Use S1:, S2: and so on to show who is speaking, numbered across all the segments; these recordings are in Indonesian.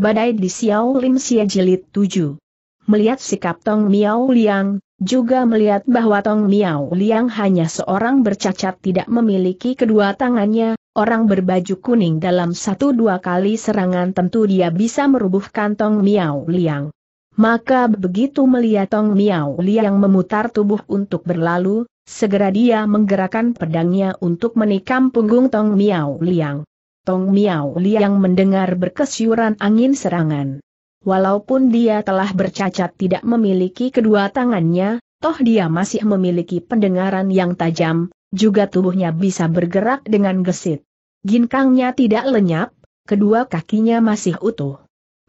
S1: Badai di Xiao Lim Xie Jilid 7. Melihat sikap Tong Miao Liang, juga melihat bahwa Tong Miao Liang hanya seorang bercacat tidak memiliki kedua tangannya, orang berbaju kuning dalam satu dua kali serangan tentu dia bisa merubuhkan Tong Miao Liang. Maka begitu melihat Tong Miao Liang memutar tubuh untuk berlalu, segera dia menggerakkan pedangnya untuk menikam punggung Tong Miao Liang. Tong Miao Liang mendengar berkesyuran angin serangan. Walaupun dia telah bercacat tidak memiliki kedua tangannya, toh dia masih memiliki pendengaran yang tajam, juga tubuhnya bisa bergerak dengan gesit. Ginkangnya tidak lenyap, kedua kakinya masih utuh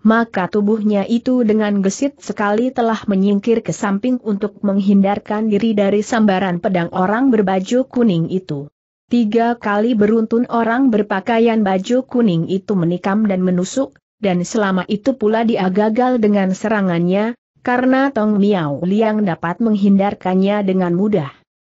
S1: maka tubuhnya itu dengan gesit sekali telah menyingkir ke samping untuk menghindarkan diri dari sambaran pedang orang berbaju kuning itu. Tiga kali beruntun orang berpakaian baju kuning itu menikam dan menusuk, dan selama itu pula dia gagal dengan serangannya, karena Tong Miao Liang dapat menghindarkannya dengan mudah.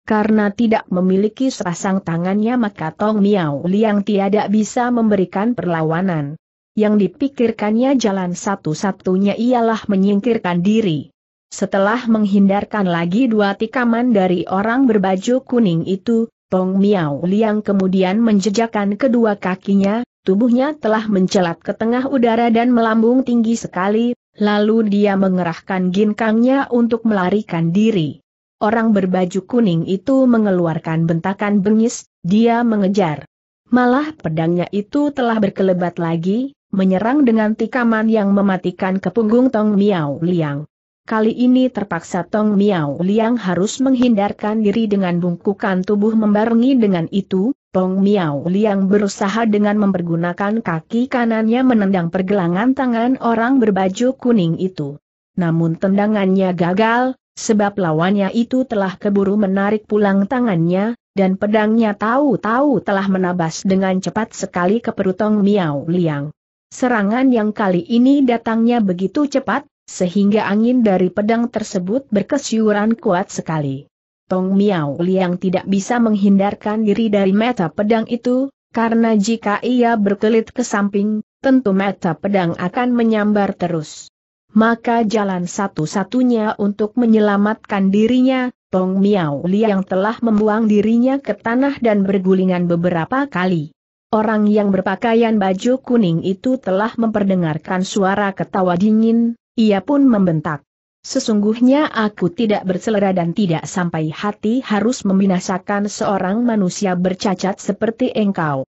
S1: Karena tidak memiliki serasang tangannya maka Tong Miao Liang tiada bisa memberikan perlawanan. Yang dipikirkannya jalan satu-satunya ialah menyingkirkan diri. Setelah menghindarkan lagi dua tikaman dari orang berbaju kuning itu, Tong Miao Liang kemudian menjejakkan kedua kakinya, tubuhnya telah mencelat ke tengah udara dan melambung tinggi sekali, lalu dia mengerahkan ginkangnya untuk melarikan diri. Orang berbaju kuning itu mengeluarkan bentakan bengis, dia mengejar. Malah pedangnya itu telah berkelebat lagi, menyerang dengan tikaman yang mematikan ke punggung Tong Miao Liang. Kali ini terpaksa Tong Miao Liang harus menghindarkan diri dengan bungkukan tubuh membarengi dengan itu, Tong Miao Liang berusaha dengan mempergunakan kaki kanannya menendang pergelangan tangan orang berbaju kuning itu. Namun tendangannya gagal, sebab lawannya itu telah keburu menarik pulang tangannya, dan pedangnya tahu-tahu telah menabas dengan cepat sekali ke perut Tong Miao Liang. Serangan yang kali ini datangnya begitu cepat, sehingga angin dari pedang tersebut berkesyuran kuat sekali. Tong Miao Liang tidak bisa menghindarkan diri dari mata pedang itu, karena jika ia berkelit ke samping, tentu mata pedang akan menyambar terus. Maka jalan satu-satunya untuk menyelamatkan dirinya, Tong Miao Liang telah membuang dirinya ke tanah dan bergulingan beberapa kali. Orang yang berpakaian baju kuning itu telah memperdengarkan suara ketawa dingin, ia pun membentak. Sesungguhnya aku tidak berselera dan tidak sampai hati harus membinasakan seorang manusia bercacat seperti engkau.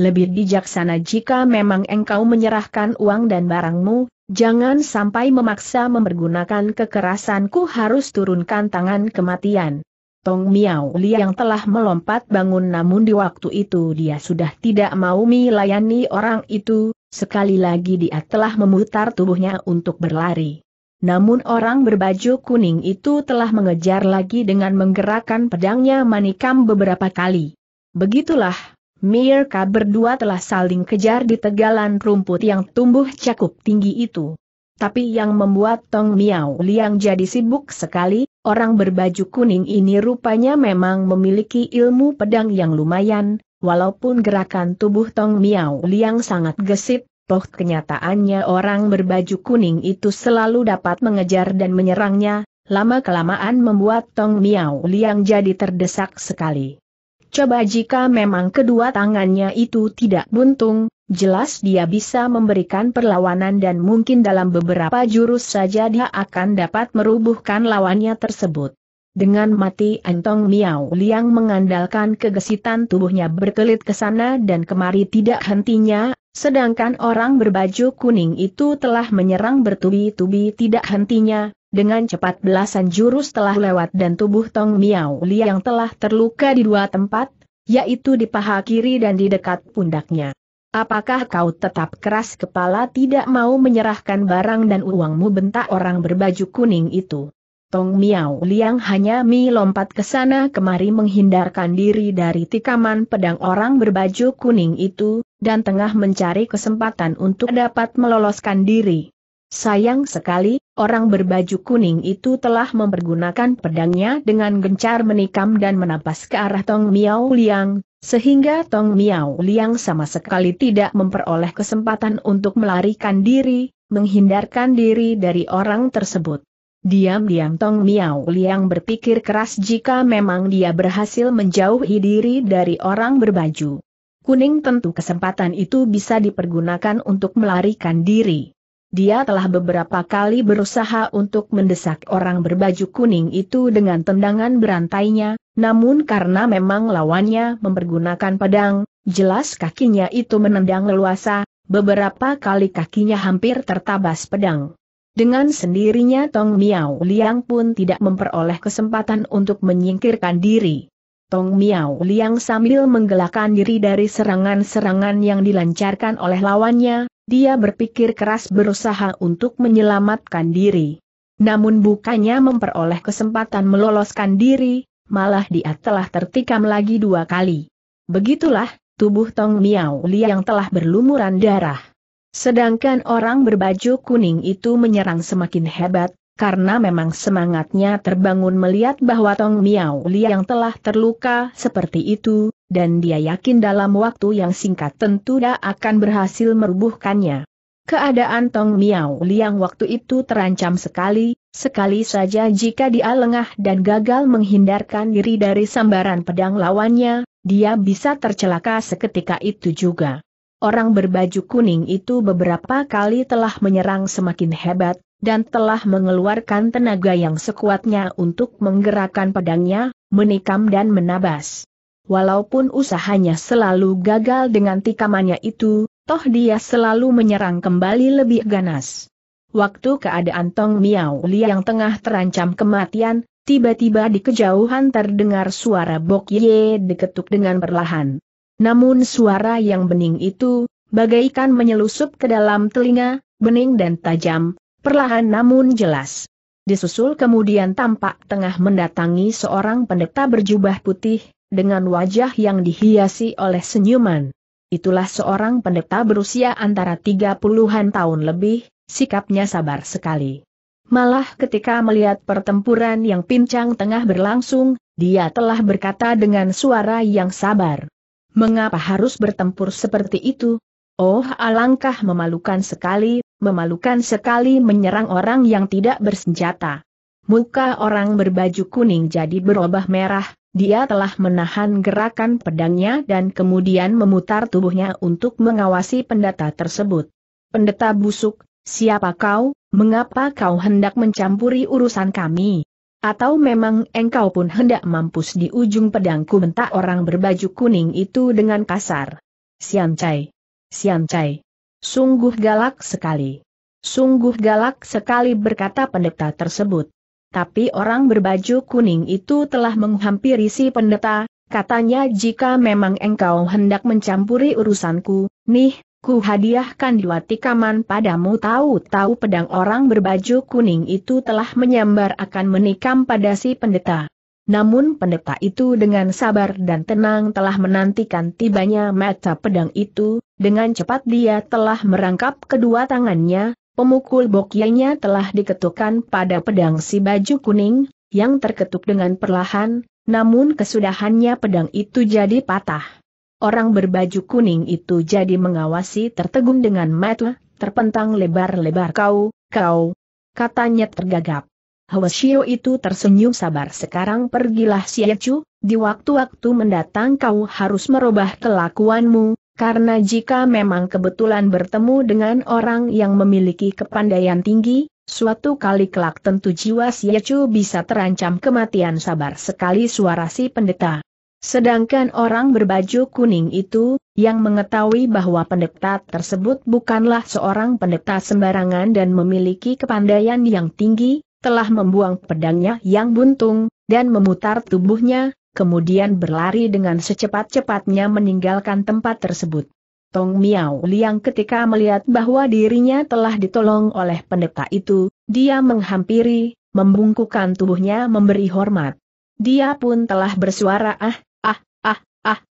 S1: Lebih bijaksana jika memang engkau menyerahkan uang dan barangmu, jangan sampai memaksa mempergunakan kekerasanku harus turunkan tangan kematian. Tong Miao Li yang telah melompat bangun namun di waktu itu dia sudah tidak mau melayani orang itu, Sekali lagi dia telah memutar tubuhnya untuk berlari. Namun orang berbaju kuning itu telah mengejar lagi dengan menggerakkan pedangnya manikam beberapa kali. Begitulah, mereka berdua telah saling kejar di tegalan rumput yang tumbuh cakup tinggi itu. Tapi yang membuat Tong Miao Liang jadi sibuk sekali, orang berbaju kuning ini rupanya memang memiliki ilmu pedang yang lumayan, Walaupun gerakan tubuh Tong Miao Liang sangat gesit, toh kenyataannya orang berbaju kuning itu selalu dapat mengejar dan menyerangnya, lama-kelamaan membuat Tong Miao Liang jadi terdesak sekali. Coba jika memang kedua tangannya itu tidak buntung, jelas dia bisa memberikan perlawanan dan mungkin dalam beberapa jurus saja dia akan dapat merubuhkan lawannya tersebut. Dengan mati Antong Miao Liang mengandalkan kegesitan tubuhnya berkelit ke sana dan kemari tidak hentinya, sedangkan orang berbaju kuning itu telah menyerang bertubi-tubi tidak hentinya, dengan cepat belasan jurus telah lewat dan tubuh Tong Miao Liang telah terluka di dua tempat, yaitu di paha kiri dan di dekat pundaknya. Apakah kau tetap keras kepala tidak mau menyerahkan barang dan uangmu bentak orang berbaju kuning itu? Tong Miao Liang hanya melompat lompat ke sana kemari menghindarkan diri dari tikaman pedang orang berbaju kuning itu, dan tengah mencari kesempatan untuk dapat meloloskan diri. Sayang sekali, orang berbaju kuning itu telah mempergunakan pedangnya dengan gencar menikam dan menapas ke arah Tong Miao Liang, sehingga Tong Miao Liang sama sekali tidak memperoleh kesempatan untuk melarikan diri, menghindarkan diri dari orang tersebut. Diam-diam Tong Miao Liang berpikir keras jika memang dia berhasil menjauhi diri dari orang berbaju kuning tentu kesempatan itu bisa dipergunakan untuk melarikan diri. Dia telah beberapa kali berusaha untuk mendesak orang berbaju kuning itu dengan tendangan berantainya, namun karena memang lawannya mempergunakan pedang, jelas kakinya itu menendang leluasa, beberapa kali kakinya hampir tertabas pedang. Dengan sendirinya Tong Miao Liang pun tidak memperoleh kesempatan untuk menyingkirkan diri. Tong Miao Liang sambil menggelakkan diri dari serangan-serangan yang dilancarkan oleh lawannya, dia berpikir keras berusaha untuk menyelamatkan diri. Namun bukannya memperoleh kesempatan meloloskan diri, malah dia telah tertikam lagi dua kali. Begitulah, tubuh Tong Miao Liang telah berlumuran darah. Sedangkan orang berbaju kuning itu menyerang semakin hebat, karena memang semangatnya terbangun melihat bahwa Tong Miao Liang telah terluka seperti itu, dan dia yakin dalam waktu yang singkat tentu dia akan berhasil merubuhkannya. Keadaan Tong Miao Liang waktu itu terancam sekali, sekali saja jika dia lengah dan gagal menghindarkan diri dari sambaran pedang lawannya, dia bisa tercelaka seketika itu juga orang berbaju kuning itu beberapa kali telah menyerang semakin hebat, dan telah mengeluarkan tenaga yang sekuatnya untuk menggerakkan pedangnya, menikam dan menabas. Walaupun usahanya selalu gagal dengan tikamannya itu, toh dia selalu menyerang kembali lebih ganas. Waktu keadaan Tong Miao Li yang tengah terancam kematian, tiba-tiba di kejauhan terdengar suara Bok Ye diketuk dengan perlahan. Namun suara yang bening itu, bagaikan menyelusup ke dalam telinga, bening dan tajam, perlahan namun jelas. Disusul kemudian tampak tengah mendatangi seorang pendeta berjubah putih, dengan wajah yang dihiasi oleh senyuman. Itulah seorang pendeta berusia antara 30-an tahun lebih, sikapnya sabar sekali. Malah ketika melihat pertempuran yang pincang tengah berlangsung, dia telah berkata dengan suara yang sabar. Mengapa harus bertempur seperti itu? Oh alangkah memalukan sekali, memalukan sekali menyerang orang yang tidak bersenjata. Muka orang berbaju kuning jadi berubah merah, dia telah menahan gerakan pedangnya dan kemudian memutar tubuhnya untuk mengawasi pendeta tersebut. Pendeta busuk, siapa kau, mengapa kau hendak mencampuri urusan kami? Atau memang engkau pun hendak mampus di ujung pedangku bentak orang berbaju kuning itu dengan kasar. Sian Chai. Sian Chai. Sungguh galak sekali. Sungguh galak sekali berkata pendeta tersebut. Tapi orang berbaju kuning itu telah menghampiri si pendeta, katanya jika memang engkau hendak mencampuri urusanku, nih, Ku hadiahkan dua tikaman padamu tahu-tahu pedang orang berbaju kuning itu telah menyambar akan menikam pada si pendeta. Namun pendeta itu dengan sabar dan tenang telah menantikan tibanya mata pedang itu, dengan cepat dia telah merangkap kedua tangannya, pemukul bokianya telah diketukkan pada pedang si baju kuning, yang terketuk dengan perlahan, namun kesudahannya pedang itu jadi patah. Orang berbaju kuning itu jadi mengawasi tertegun dengan mata, terpentang lebar-lebar kau, kau, katanya tergagap. Hwasio itu tersenyum sabar sekarang pergilah Siechu, di waktu-waktu mendatang kau harus merubah kelakuanmu, karena jika memang kebetulan bertemu dengan orang yang memiliki kepandaian tinggi, suatu kali kelak tentu jiwa Siechu bisa terancam kematian sabar sekali suara si pendeta. Sedangkan orang berbaju kuning itu, yang mengetahui bahwa pendeta tersebut bukanlah seorang pendeta sembarangan dan memiliki kepandaian yang tinggi, telah membuang pedangnya yang buntung, dan memutar tubuhnya, kemudian berlari dengan secepat-cepatnya meninggalkan tempat tersebut. Tong Miao Liang ketika melihat bahwa dirinya telah ditolong oleh pendeta itu, dia menghampiri, membungkukan tubuhnya memberi hormat. Dia pun telah bersuara ah,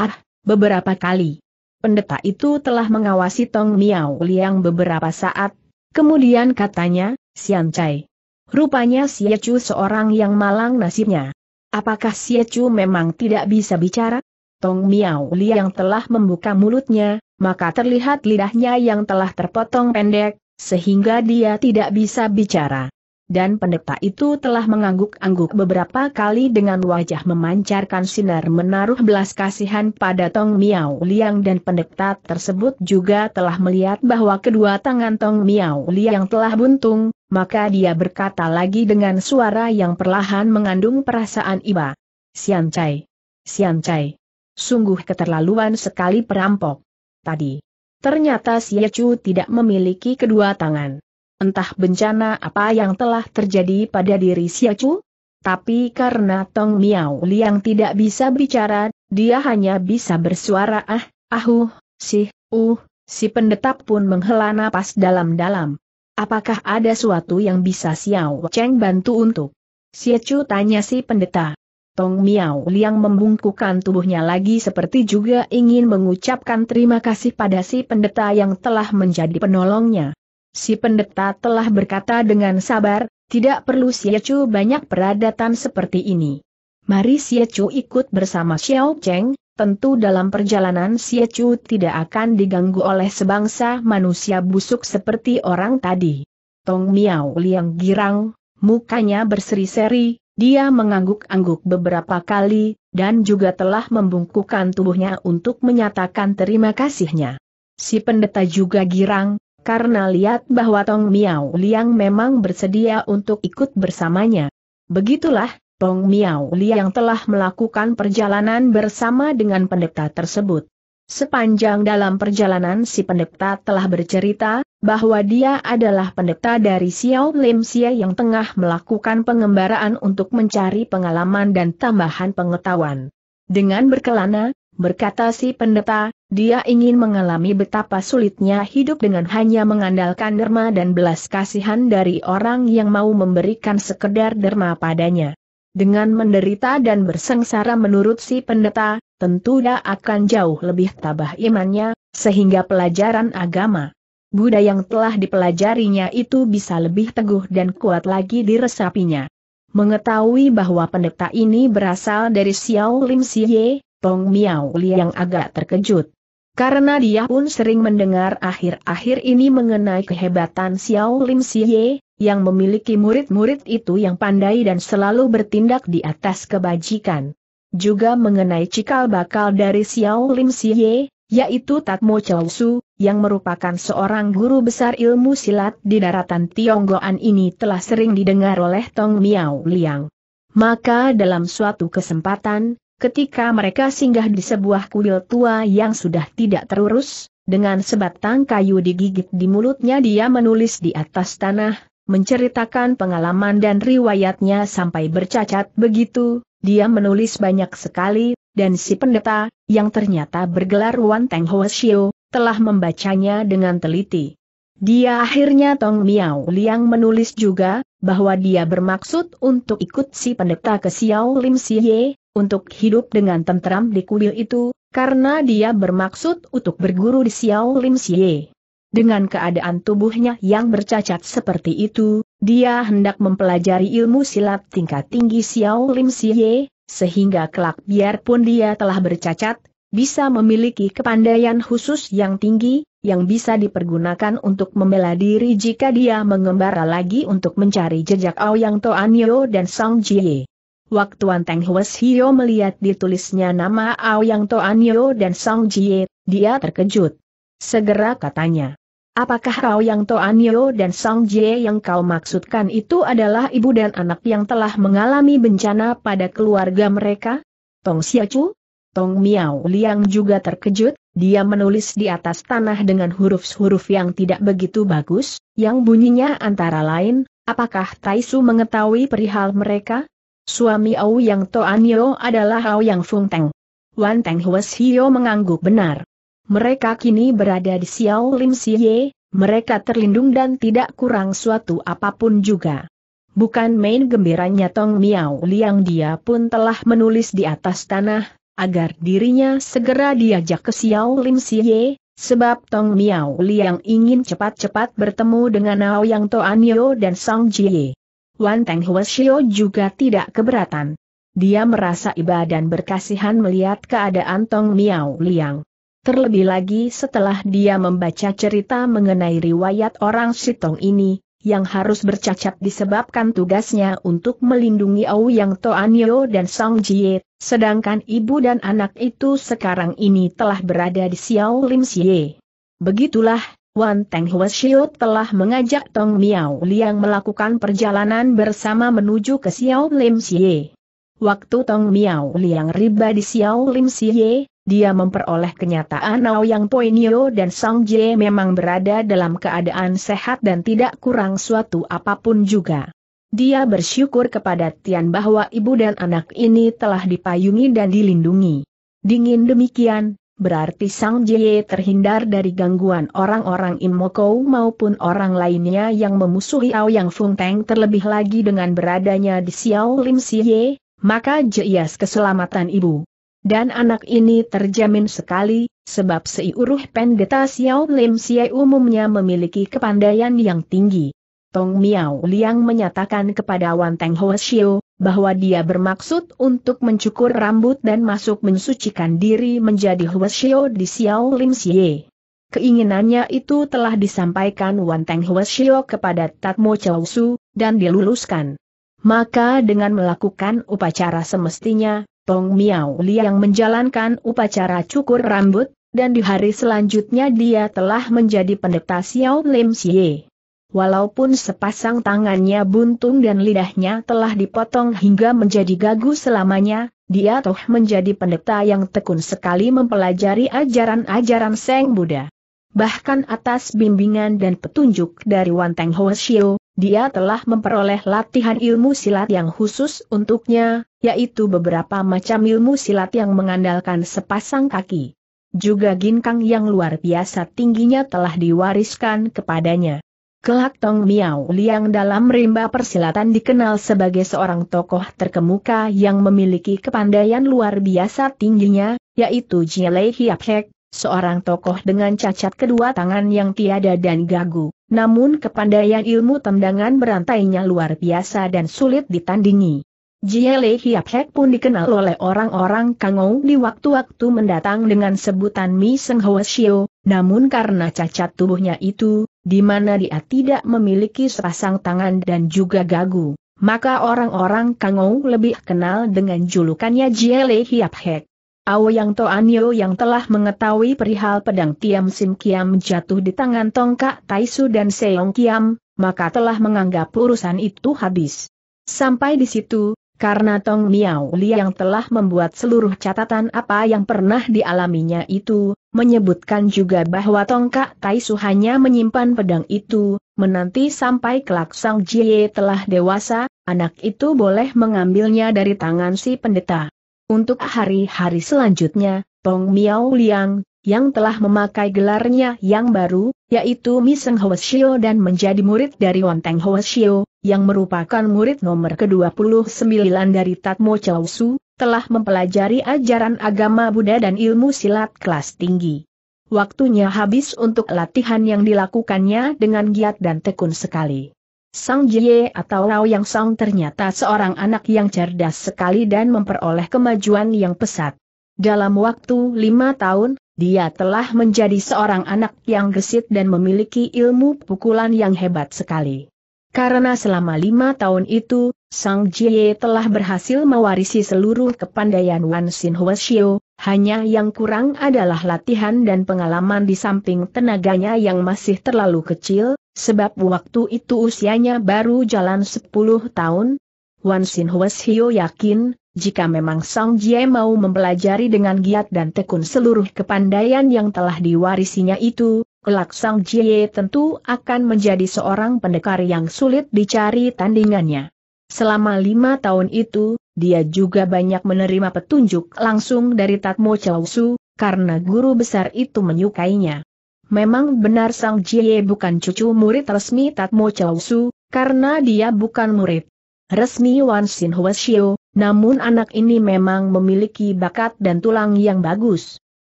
S1: Ah, beberapa kali. Pendeta itu telah mengawasi Tong Miao Liang beberapa saat, kemudian katanya, Sian Chai. Rupanya Xie Chu seorang yang malang nasibnya. Apakah Xie Chu memang tidak bisa bicara? Tong Miao Liang telah membuka mulutnya, maka terlihat lidahnya yang telah terpotong pendek, sehingga dia tidak bisa bicara dan pendeta itu telah mengangguk-angguk beberapa kali dengan wajah memancarkan sinar menaruh belas kasihan pada Tong Miao Liang dan pendeta tersebut juga telah melihat bahwa kedua tangan Tong Miao Liang telah buntung, maka dia berkata lagi dengan suara yang perlahan mengandung perasaan iba. Sian Chai. Sian Chai. Sungguh keterlaluan sekali perampok. Tadi. Ternyata Xie Chu tidak memiliki kedua tangan. Entah bencana apa yang telah terjadi pada diri Siacu? Tapi karena Tong Miao Liang tidak bisa bicara, dia hanya bisa bersuara ah, ahuh, sih, uh, si uh, pendeta pun menghela napas dalam-dalam. Apakah ada suatu yang bisa Xiao Cheng bantu untuk? Siacu tanya si pendeta. Tong Miao Liang membungkukkan tubuhnya lagi seperti juga ingin mengucapkan terima kasih pada si pendeta yang telah menjadi penolongnya. Si pendeta telah berkata dengan sabar, tidak perlu siacu banyak peradatan seperti ini. Mari siacu ikut bersama Xiao Cheng, tentu dalam perjalanan siacu tidak akan diganggu oleh sebangsa manusia busuk seperti orang tadi. Tong Miao Liang girang, mukanya berseri-seri, dia mengangguk-angguk beberapa kali, dan juga telah membungkukkan tubuhnya untuk menyatakan terima kasihnya. Si pendeta juga girang, karena lihat bahwa Tong Miao Liang memang bersedia untuk ikut bersamanya. Begitulah, Tong Miao Liang telah melakukan perjalanan bersama dengan pendeta tersebut. Sepanjang dalam perjalanan si pendeta telah bercerita, bahwa dia adalah pendeta dari Xiao Lim Xie yang tengah melakukan pengembaraan untuk mencari pengalaman dan tambahan pengetahuan. Dengan berkelana, berkata si pendeta, dia ingin mengalami betapa sulitnya hidup dengan hanya mengandalkan derma dan belas kasihan dari orang yang mau memberikan sekedar derma padanya. Dengan menderita dan bersengsara menurut si pendeta, tentu dia akan jauh lebih tabah imannya, sehingga pelajaran agama Buddha yang telah dipelajarinya itu bisa lebih teguh dan kuat lagi diresapinya. Mengetahui bahwa pendeta ini berasal dari Xiao Lim Siye, Tong Miao Li yang agak terkejut. Karena dia pun sering mendengar akhir-akhir ini mengenai kehebatan Xiao Lim Ye yang memiliki murid-murid itu yang pandai dan selalu bertindak di atas kebajikan. Juga mengenai cikal bakal dari Xiao Lim Ye, yaitu Tatmo Chow Su, yang merupakan seorang guru besar ilmu silat di daratan Tionggoan ini telah sering didengar oleh Tong Miao Liang. Maka dalam suatu kesempatan, ketika mereka singgah di sebuah kuil tua yang sudah tidak terurus, dengan sebatang kayu digigit di mulutnya dia menulis di atas tanah, menceritakan pengalaman dan riwayatnya sampai bercacat begitu, dia menulis banyak sekali, dan si pendeta, yang ternyata bergelar Wan Teng Ho Shio, telah membacanya dengan teliti. Dia akhirnya Tong Miao Liang menulis juga, bahwa dia bermaksud untuk ikut si pendeta ke Xiao Lim Siye, untuk hidup dengan tentram di kuil itu, karena dia bermaksud untuk berguru di Xiao Lim Siye. Dengan keadaan tubuhnya yang bercacat seperti itu, dia hendak mempelajari ilmu silat tingkat tinggi Xiao Lim Siye, sehingga kelak biarpun dia telah bercacat, bisa memiliki kepandaian khusus yang tinggi, yang bisa dipergunakan untuk membela diri jika dia mengembara lagi untuk mencari jejak Aoyang Toanyo dan Song Jie. Waktu Anteng Hwes Hio melihat ditulisnya nama Aoyang Toanyo dan Song Jie, dia terkejut. Segera katanya. Apakah kau yang Toanyo dan Song Jie yang kau maksudkan itu adalah ibu dan anak yang telah mengalami bencana pada keluarga mereka? Tong Xiaochu? Tong Miao Liang juga terkejut, dia menulis di atas tanah dengan huruf-huruf yang tidak begitu bagus, yang bunyinya antara lain, apakah Taisu mengetahui perihal mereka? Suami Au Yang Toanyo adalah Au Yang Fung Teng. Wan Teng Hwes Hio mengangguk benar. Mereka kini berada di Xiao Lim Siye, mereka terlindung dan tidak kurang suatu apapun juga. Bukan main gembiranya Tong Miao Liang dia pun telah menulis di atas tanah, agar dirinya segera diajak ke Xiao Lim Siye, sebab Tong Miao Liang ingin cepat-cepat bertemu dengan Ao Yang Anio dan Song Jie. Wan Teng Huashio juga tidak keberatan. Dia merasa iba dan berkasihan melihat keadaan Tong Miao Liang. Terlebih lagi setelah dia membaca cerita mengenai riwayat orang Sitong ini, yang harus bercacat disebabkan tugasnya untuk melindungi Au Yang Toanio dan Song Jie, sedangkan ibu dan anak itu sekarang ini telah berada di Xiao Lim Xie. Begitulah, Wan Teng Hwasio telah mengajak Tong Miao Liang melakukan perjalanan bersama menuju ke Xiao Lim Xie. Waktu Tong Miao Liang riba di Xiao Lim Xie, dia memperoleh kenyataan Ao Yang Poinio dan Sang Jie memang berada dalam keadaan sehat dan tidak kurang suatu apapun juga. Dia bersyukur kepada Tian bahwa ibu dan anak ini telah dipayungi dan dilindungi. Dingin demikian, berarti Sang Jie terhindar dari gangguan orang-orang Imoko maupun orang lainnya yang memusuhi Ao Yang Fung Teng terlebih lagi dengan beradanya di Xiao Lim Ye, maka jelas keselamatan ibu. Dan anak ini terjamin sekali, sebab seiuruh pendeta Xiao Lim Xiao umumnya memiliki kepandaian yang tinggi. Tong Miao Liang menyatakan kepada Wan Teng Ho Xiu, bahwa dia bermaksud untuk mencukur rambut dan masuk mensucikan diri menjadi Ho Xiu di Xiao Lim Xie. Keinginannya itu telah disampaikan Wan Teng Ho Xiu kepada Tatmo Chow Su, dan diluluskan. Maka dengan melakukan upacara semestinya, Tong Miao Liang menjalankan upacara cukur rambut, dan di hari selanjutnya dia telah menjadi pendeta Xiao Lim Xie. Walaupun sepasang tangannya buntung dan lidahnya telah dipotong hingga menjadi gagu selamanya, dia toh menjadi pendeta yang tekun sekali mempelajari ajaran-ajaran Seng Buddha. Bahkan atas bimbingan dan petunjuk dari Wanteng Ho Xiu, dia telah memperoleh latihan ilmu silat yang khusus untuknya, yaitu beberapa macam ilmu silat yang mengandalkan sepasang kaki. Juga ginkang yang luar biasa tingginya telah diwariskan kepadanya. Kelak Tong Miao Liang dalam rimba persilatan dikenal sebagai seorang tokoh terkemuka yang memiliki kepandaian luar biasa tingginya, yaitu Jie Lei Hiap Hek, seorang tokoh dengan cacat kedua tangan yang tiada dan gagu namun kepandaian ilmu tendangan berantainya luar biasa dan sulit ditandingi. Jie Lei Hiap Hek pun dikenal oleh orang-orang Kangou di waktu-waktu mendatang dengan sebutan Mi Seng Hwa Shio, namun karena cacat tubuhnya itu, di mana dia tidak memiliki sepasang tangan dan juga gagu, maka orang-orang Kangou lebih kenal dengan julukannya Jie Lei Hiap Hek. Aoyang Anio yang telah mengetahui perihal pedang Tiam Sim Kiam jatuh di tangan Tongkak Taisu dan Seong Kiam, maka telah menganggap urusan itu habis. Sampai di situ, karena Tong Miao Li yang telah membuat seluruh catatan apa yang pernah dialaminya itu, menyebutkan juga bahwa Tongkak Taisu hanya menyimpan pedang itu, menanti sampai kelak Sang Jie telah dewasa, anak itu boleh mengambilnya dari tangan si pendeta. Untuk hari-hari selanjutnya, Pong Miao Liang, yang telah memakai gelarnya yang baru, yaitu Miseng Hoesio dan menjadi murid dari Wanteng Hoesio, yang merupakan murid nomor ke-29 dari Tatmo Chausu, telah mempelajari ajaran agama Buddha dan ilmu silat kelas tinggi. Waktunya habis untuk latihan yang dilakukannya dengan giat dan tekun sekali. Sang Jie atau Rao Yang Sang ternyata seorang anak yang cerdas sekali dan memperoleh kemajuan yang pesat. Dalam waktu lima tahun, dia telah menjadi seorang anak yang gesit dan memiliki ilmu pukulan yang hebat sekali. Karena selama lima tahun itu, Sang Jie telah berhasil mewarisi seluruh kepandaian Wan Xin Shio, hanya yang kurang adalah latihan dan pengalaman di samping tenaganya yang masih terlalu kecil, Sebab waktu itu usianya baru jalan 10 tahun, Wan Sin Huas Hio yakin, jika memang Sang Jie mau mempelajari dengan giat dan tekun seluruh kepandaian yang telah diwarisinya itu, kelak Sang Jie tentu akan menjadi seorang pendekar yang sulit dicari tandingannya. Selama lima tahun itu, dia juga banyak menerima petunjuk langsung dari Tatmo Chausu, karena guru besar itu menyukainya. Memang benar Sang Jie bukan cucu murid resmi Tatmo Chow Su, karena dia bukan murid resmi Wan Sin Shio, namun anak ini memang memiliki bakat dan tulang yang bagus.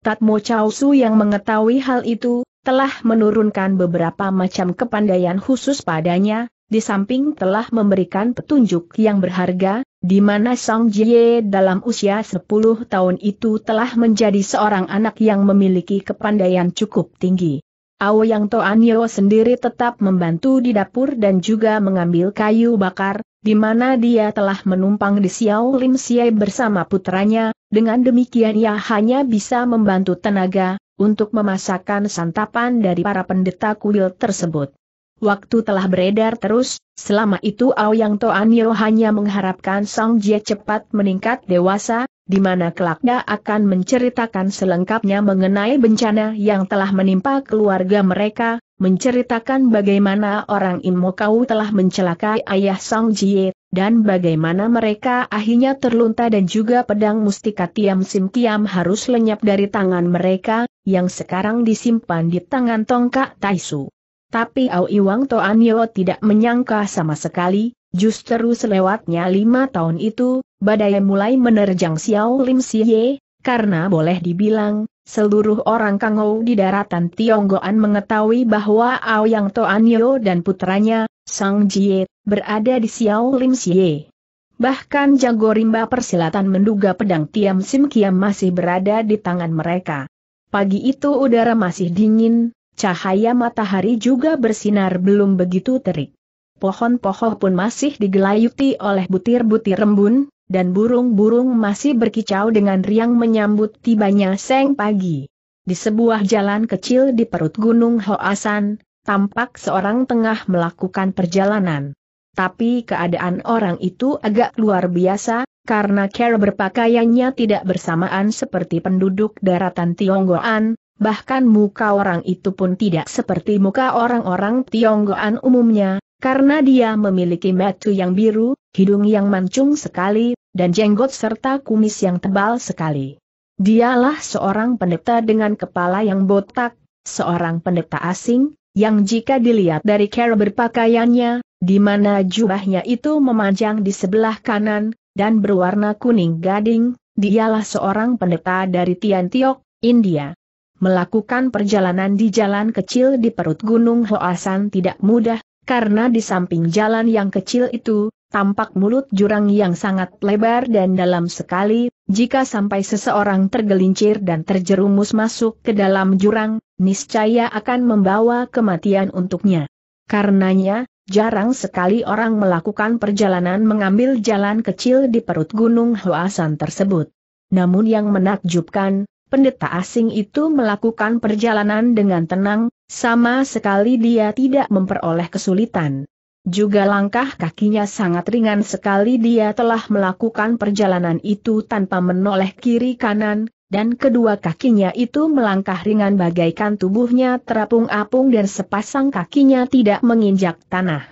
S1: Tatmo Chow Su yang mengetahui hal itu, telah menurunkan beberapa macam kepandaian khusus padanya, di samping telah memberikan petunjuk yang berharga, di mana Song Jie dalam usia 10 tahun itu telah menjadi seorang anak yang memiliki kepandaian cukup tinggi. Ao Yang Toanyo sendiri tetap membantu di dapur dan juga mengambil kayu bakar, di mana dia telah menumpang di Xiao Lim Siai bersama putranya, dengan demikian ia hanya bisa membantu tenaga, untuk memasakkan santapan dari para pendeta kuil tersebut. Waktu telah beredar terus, selama itu Aoyang Toanio hanya mengharapkan Sang Jie cepat meningkat dewasa, di mana kelaknya akan menceritakan selengkapnya mengenai bencana yang telah menimpa keluarga mereka, menceritakan bagaimana orang Imokau telah mencelakai ayah Sang Jie, dan bagaimana mereka akhirnya terlunta dan juga pedang mustika Tiam Sim Kiam harus lenyap dari tangan mereka, yang sekarang disimpan di tangan tongkak Taisu. Tapi Au Iwang Toan Yo tidak menyangka sama sekali, justru selewatnya lima tahun itu, badai mulai menerjang Xiao Lim Siye, karena boleh dibilang, seluruh orang Kangou di daratan Tionggoan mengetahui bahwa Au Yang Toan Yo dan putranya, Sang Jie, berada di Xiao Lim Siye. Bahkan jago rimba persilatan menduga pedang Tiam Sim Kiam masih berada di tangan mereka. Pagi itu udara masih dingin, Cahaya matahari juga bersinar belum begitu terik. Pohon-pohon pun masih digelayuti oleh butir-butir rembun, dan burung-burung masih berkicau dengan riang menyambut tibanya seng pagi. Di sebuah jalan kecil di perut Gunung Hoasan, tampak seorang tengah melakukan perjalanan. Tapi keadaan orang itu agak luar biasa, karena cara berpakaiannya tidak bersamaan seperti penduduk daratan Tionggoan, bahkan muka orang itu pun tidak seperti muka orang-orang Tionggoan umumnya, karena dia memiliki metu yang biru, hidung yang mancung sekali, dan jenggot serta kumis yang tebal sekali. Dialah seorang pendeta dengan kepala yang botak, seorang pendeta asing, yang jika dilihat dari cara berpakaiannya, di mana jubahnya itu memanjang di sebelah kanan, dan berwarna kuning gading, dialah seorang pendeta dari Tiantiok, India. Melakukan perjalanan di jalan kecil di perut Gunung Hoasan tidak mudah, karena di samping jalan yang kecil itu, tampak mulut jurang yang sangat lebar dan dalam sekali, jika sampai seseorang tergelincir dan terjerumus masuk ke dalam jurang, niscaya akan membawa kematian untuknya. Karenanya, jarang sekali orang melakukan perjalanan mengambil jalan kecil di perut Gunung Hoasan tersebut. Namun yang menakjubkan, pendeta asing itu melakukan perjalanan dengan tenang, sama sekali dia tidak memperoleh kesulitan. Juga langkah kakinya sangat ringan sekali dia telah melakukan perjalanan itu tanpa menoleh kiri kanan, dan kedua kakinya itu melangkah ringan bagaikan tubuhnya terapung-apung dan sepasang kakinya tidak menginjak tanah.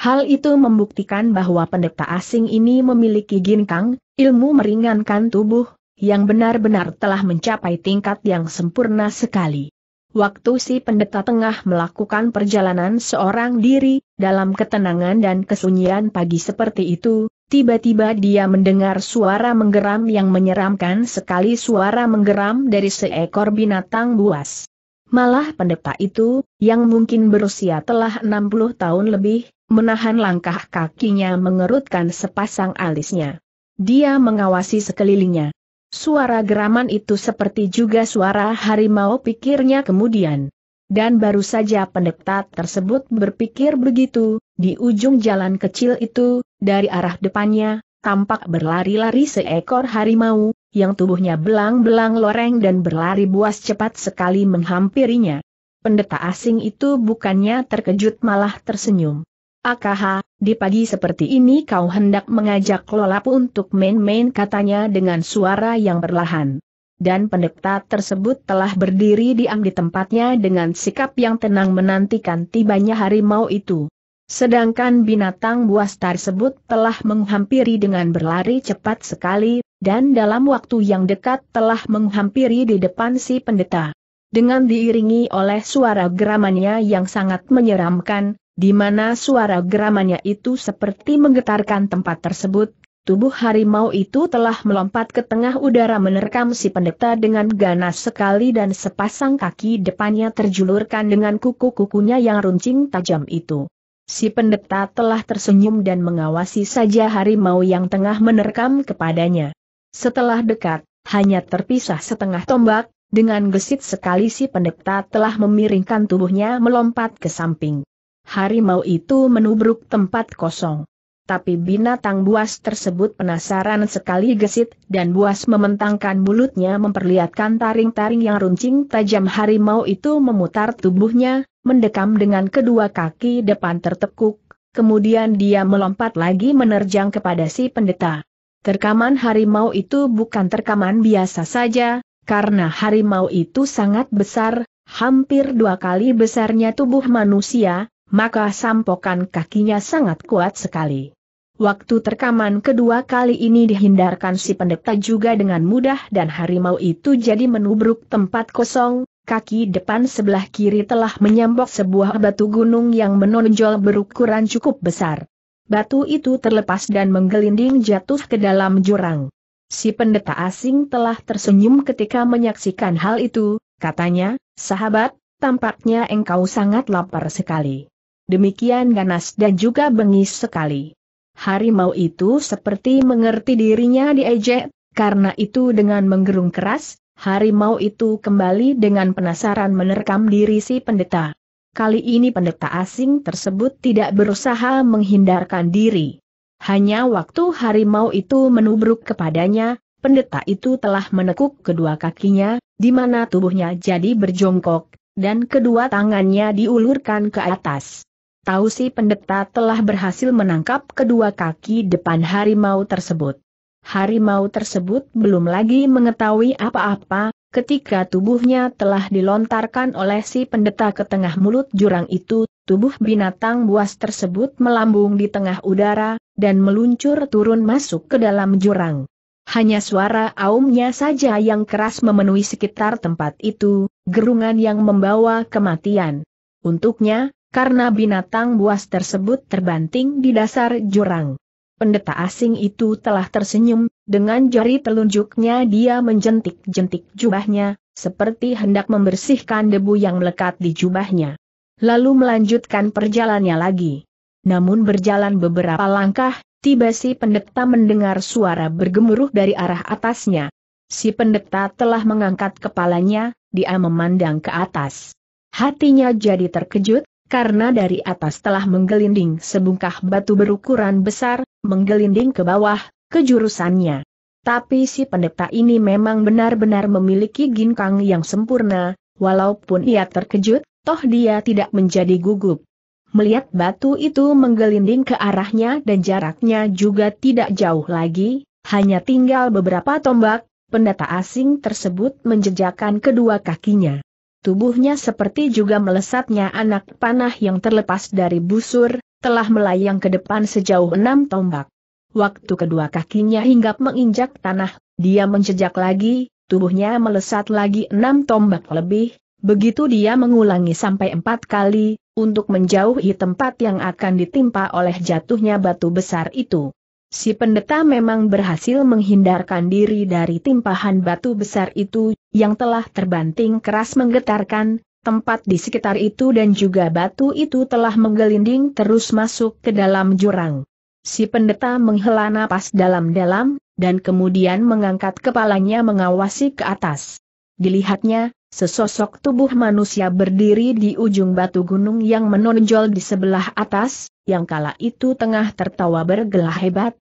S1: Hal itu membuktikan bahwa pendeta asing ini memiliki ginkang, ilmu meringankan tubuh, yang benar-benar telah mencapai tingkat yang sempurna sekali. Waktu si pendeta tengah melakukan perjalanan seorang diri, dalam ketenangan dan kesunyian pagi seperti itu, tiba-tiba dia mendengar suara menggeram yang menyeramkan sekali suara menggeram dari seekor binatang buas. Malah pendeta itu, yang mungkin berusia telah 60 tahun lebih, menahan langkah kakinya mengerutkan sepasang alisnya. Dia mengawasi sekelilingnya. Suara geraman itu seperti juga suara harimau pikirnya kemudian. Dan baru saja pendeta tersebut berpikir begitu, di ujung jalan kecil itu, dari arah depannya, tampak berlari-lari seekor harimau, yang tubuhnya belang-belang loreng dan berlari buas cepat sekali menghampirinya. Pendeta asing itu bukannya terkejut malah tersenyum. Akaha, di pagi seperti ini kau hendak mengajak Lolapu untuk main-main katanya dengan suara yang berlahan. Dan pendekta tersebut telah berdiri diam di tempatnya dengan sikap yang tenang menantikan tibanya harimau itu. Sedangkan binatang buas tersebut telah menghampiri dengan berlari cepat sekali, dan dalam waktu yang dekat telah menghampiri di depan si pendeta. Dengan diiringi oleh suara geramannya yang sangat menyeramkan, di mana suara geramannya itu seperti menggetarkan tempat tersebut, tubuh harimau itu telah melompat ke tengah udara menerkam si pendeta dengan ganas sekali dan sepasang kaki depannya terjulurkan dengan kuku-kukunya yang runcing tajam itu. Si pendeta telah tersenyum dan mengawasi saja harimau yang tengah menerkam kepadanya. Setelah dekat, hanya terpisah setengah tombak, dengan gesit sekali si pendeta telah memiringkan tubuhnya melompat ke samping harimau itu menubruk tempat kosong. Tapi binatang buas tersebut penasaran sekali gesit dan buas mementangkan mulutnya memperlihatkan taring-taring yang runcing tajam harimau itu memutar tubuhnya, mendekam dengan kedua kaki depan tertekuk, kemudian dia melompat lagi menerjang kepada si pendeta. Terkaman harimau itu bukan terkaman biasa saja, karena harimau itu sangat besar, hampir dua kali besarnya tubuh manusia, maka sampokan kakinya sangat kuat sekali. Waktu terkaman kedua kali ini dihindarkan si pendeta juga dengan mudah dan harimau itu jadi menubruk tempat kosong, kaki depan sebelah kiri telah menyambok sebuah batu gunung yang menonjol berukuran cukup besar. Batu itu terlepas dan menggelinding jatuh ke dalam jurang. Si pendeta asing telah tersenyum ketika menyaksikan hal itu, katanya, sahabat, tampaknya engkau sangat lapar sekali demikian ganas dan juga bengis sekali. Harimau itu seperti mengerti dirinya diejek, karena itu dengan menggerung keras, harimau itu kembali dengan penasaran menerkam diri si pendeta. Kali ini pendeta asing tersebut tidak berusaha menghindarkan diri. Hanya waktu harimau itu menubruk kepadanya, pendeta itu telah menekuk kedua kakinya, di mana tubuhnya jadi berjongkok, dan kedua tangannya diulurkan ke atas tahu si pendeta telah berhasil menangkap kedua kaki depan harimau tersebut. Harimau tersebut belum lagi mengetahui apa-apa, ketika tubuhnya telah dilontarkan oleh si pendeta ke tengah mulut jurang itu, tubuh binatang buas tersebut melambung di tengah udara, dan meluncur turun masuk ke dalam jurang. Hanya suara aumnya saja yang keras memenuhi sekitar tempat itu, gerungan yang membawa kematian. Untuknya, karena binatang buas tersebut terbanting di dasar jurang. Pendeta asing itu telah tersenyum, dengan jari telunjuknya dia menjentik-jentik jubahnya, seperti hendak membersihkan debu yang melekat di jubahnya. Lalu melanjutkan perjalannya lagi. Namun berjalan beberapa langkah, tiba si pendeta mendengar suara bergemuruh dari arah atasnya. Si pendeta telah mengangkat kepalanya, dia memandang ke atas. Hatinya jadi terkejut, karena dari atas telah menggelinding sebungkah batu berukuran besar, menggelinding ke bawah, ke jurusannya. Tapi si pendeta ini memang benar-benar memiliki ginkang yang sempurna, walaupun ia terkejut, toh dia tidak menjadi gugup. Melihat batu itu menggelinding ke arahnya dan jaraknya juga tidak jauh lagi, hanya tinggal beberapa tombak, pendeta asing tersebut menjejakkan kedua kakinya. Tubuhnya seperti juga melesatnya anak panah yang terlepas dari busur, telah melayang ke depan sejauh enam tombak. Waktu kedua kakinya hinggap menginjak tanah, dia menjejak lagi, tubuhnya melesat lagi enam tombak lebih, begitu dia mengulangi sampai empat kali, untuk menjauhi tempat yang akan ditimpa oleh jatuhnya batu besar itu. Si pendeta memang berhasil menghindarkan diri dari timpahan batu besar itu, yang telah terbanting keras menggetarkan, tempat di sekitar itu dan juga batu itu telah menggelinding terus masuk ke dalam jurang. Si pendeta menghela napas dalam-dalam, dan kemudian mengangkat kepalanya mengawasi ke atas. Dilihatnya, sesosok tubuh manusia berdiri di ujung batu gunung yang menonjol di sebelah atas, yang kala itu tengah tertawa bergelah hebat,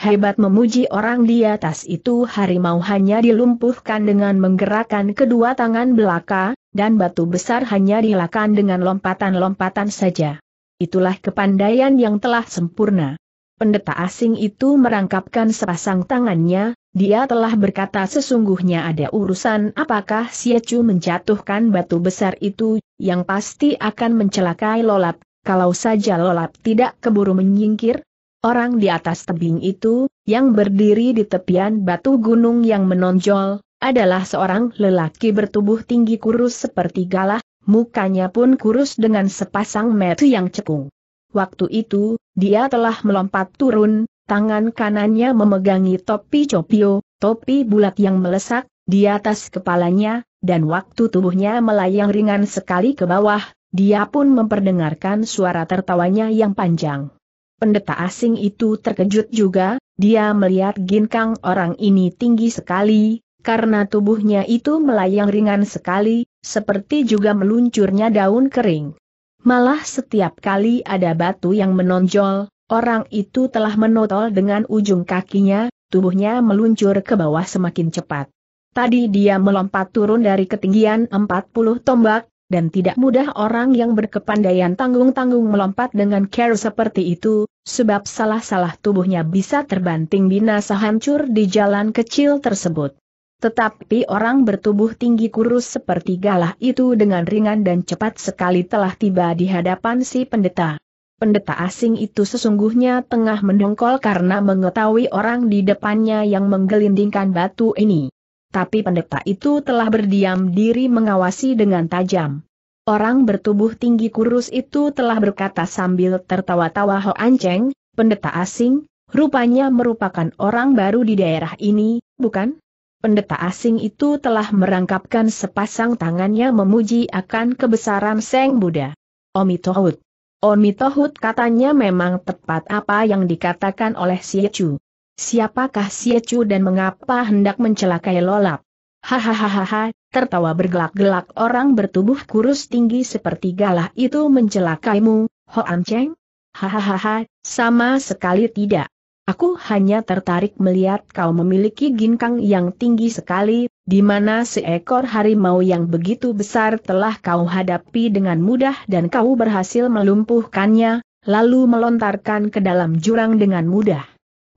S1: Hebat memuji orang di atas itu harimau hanya dilumpuhkan dengan menggerakkan kedua tangan belaka, dan batu besar hanya dilakukan dengan lompatan-lompatan saja. Itulah kepandaian yang telah sempurna. Pendeta asing itu merangkapkan sepasang tangannya, dia telah berkata sesungguhnya ada urusan apakah si Ecu menjatuhkan batu besar itu, yang pasti akan mencelakai Lolap, kalau saja Lolap tidak keburu menyingkir, Orang di atas tebing itu, yang berdiri di tepian batu gunung yang menonjol, adalah seorang lelaki bertubuh tinggi kurus seperti galah, mukanya pun kurus dengan sepasang mata yang cekung. Waktu itu, dia telah melompat turun, tangan kanannya memegangi topi copio, topi bulat yang melesak, di atas kepalanya, dan waktu tubuhnya melayang ringan sekali ke bawah, dia pun memperdengarkan suara tertawanya yang panjang. Pendeta asing itu terkejut juga, dia melihat ginkang orang ini tinggi sekali, karena tubuhnya itu melayang ringan sekali, seperti juga meluncurnya daun kering. Malah setiap kali ada batu yang menonjol, orang itu telah menotol dengan ujung kakinya, tubuhnya meluncur ke bawah semakin cepat. Tadi dia melompat turun dari ketinggian 40 tombak, dan tidak mudah orang yang berkepandaian tanggung-tanggung melompat dengan care seperti itu, sebab salah-salah tubuhnya bisa terbanting binasa hancur di jalan kecil tersebut. Tetapi orang bertubuh tinggi kurus seperti galah itu dengan ringan dan cepat sekali telah tiba di hadapan si pendeta. Pendeta asing itu sesungguhnya tengah mendongkol karena mengetahui orang di depannya yang menggelindingkan batu ini. Tapi pendeta itu telah berdiam diri mengawasi dengan tajam. Orang bertubuh tinggi kurus itu telah berkata sambil tertawa-tawa "Ho Anceng, pendeta asing, rupanya merupakan orang baru di daerah ini, bukan? Pendeta asing itu telah merangkapkan sepasang tangannya memuji akan kebesaran Seng Buddha. Omitohut. Omitohut katanya memang tepat apa yang dikatakan oleh Siechu. Siapakah Siechu dan mengapa hendak mencelakai Lolap? Hahaha, tertawa bergelak-gelak orang bertubuh kurus tinggi seperti galah itu mencelakaimu, ho Cheng? Hahaha, sama sekali tidak. Aku hanya tertarik melihat kau memiliki ginkang yang tinggi sekali, di mana seekor harimau yang begitu besar telah kau hadapi dengan mudah dan kau berhasil melumpuhkannya, lalu melontarkan ke dalam jurang dengan mudah.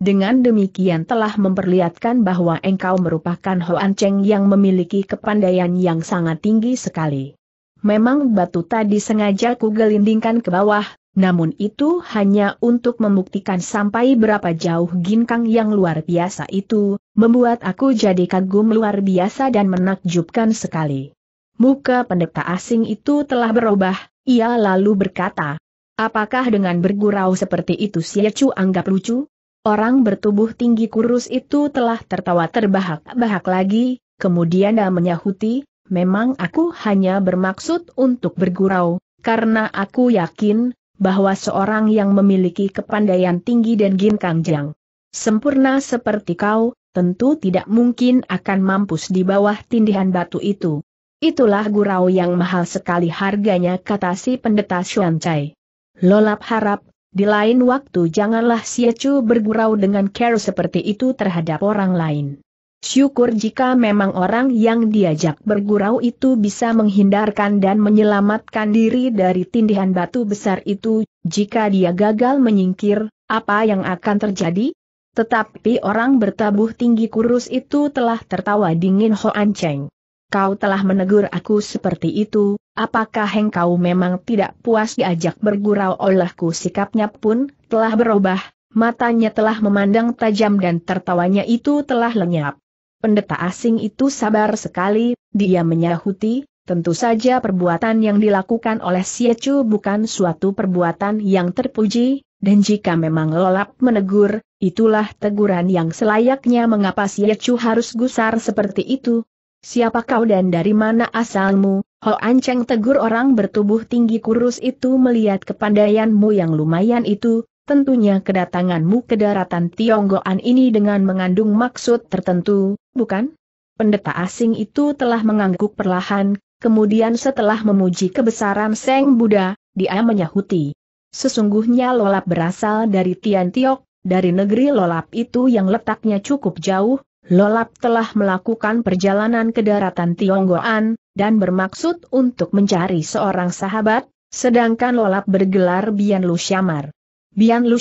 S1: Dengan demikian telah memperlihatkan bahwa engkau merupakan Hoan Cheng yang memiliki kepandaian yang sangat tinggi sekali. Memang batu tadi sengaja ku gelindingkan ke bawah, namun itu hanya untuk membuktikan sampai berapa jauh ginkang yang luar biasa itu, membuat aku jadi kagum luar biasa dan menakjubkan sekali. Muka pendeta asing itu telah berubah, ia lalu berkata, Apakah dengan bergurau seperti itu si Yecu anggap lucu? Orang bertubuh tinggi kurus itu telah tertawa terbahak-bahak lagi, kemudian dia menyahuti, memang aku hanya bermaksud untuk bergurau, karena aku yakin, bahwa seorang yang memiliki kepandaian tinggi dan kangjang, sempurna seperti kau, tentu tidak mungkin akan mampus di bawah tindihan batu itu. Itulah gurau yang mahal sekali harganya kata si pendeta Xuan Cai. Lolap harap di lain waktu janganlah siacu bergurau dengan care seperti itu terhadap orang lain. Syukur jika memang orang yang diajak bergurau itu bisa menghindarkan dan menyelamatkan diri dari tindihan batu besar itu, jika dia gagal menyingkir, apa yang akan terjadi? Tetapi orang bertabuh tinggi kurus itu telah tertawa dingin Hoan Cheng. Kau telah menegur aku seperti itu, Apakah engkau memang tidak puas diajak bergurau olehku sikapnya pun, telah berubah, matanya telah memandang tajam dan tertawanya itu telah lenyap. Pendeta asing itu sabar sekali, dia menyahuti, tentu saja perbuatan yang dilakukan oleh Siecu bukan suatu perbuatan yang terpuji, dan jika memang lolap menegur, itulah teguran yang selayaknya mengapa Siecu harus gusar seperti itu. Siapa kau dan dari mana asalmu, Ho Anceng tegur orang bertubuh tinggi kurus itu melihat kepandaianmu yang lumayan itu, tentunya kedatanganmu ke daratan Tionggoan ini dengan mengandung maksud tertentu, bukan? Pendeta asing itu telah mengangguk perlahan, kemudian setelah memuji kebesaran Seng Buddha, dia menyahuti. Sesungguhnya lolap berasal dari Tian Tiok, dari negeri lolap itu yang letaknya cukup jauh, Lolap telah melakukan perjalanan ke daratan Tionggoan, dan bermaksud untuk mencari seorang sahabat, sedangkan Lolap bergelar Bian Lu Bian Lu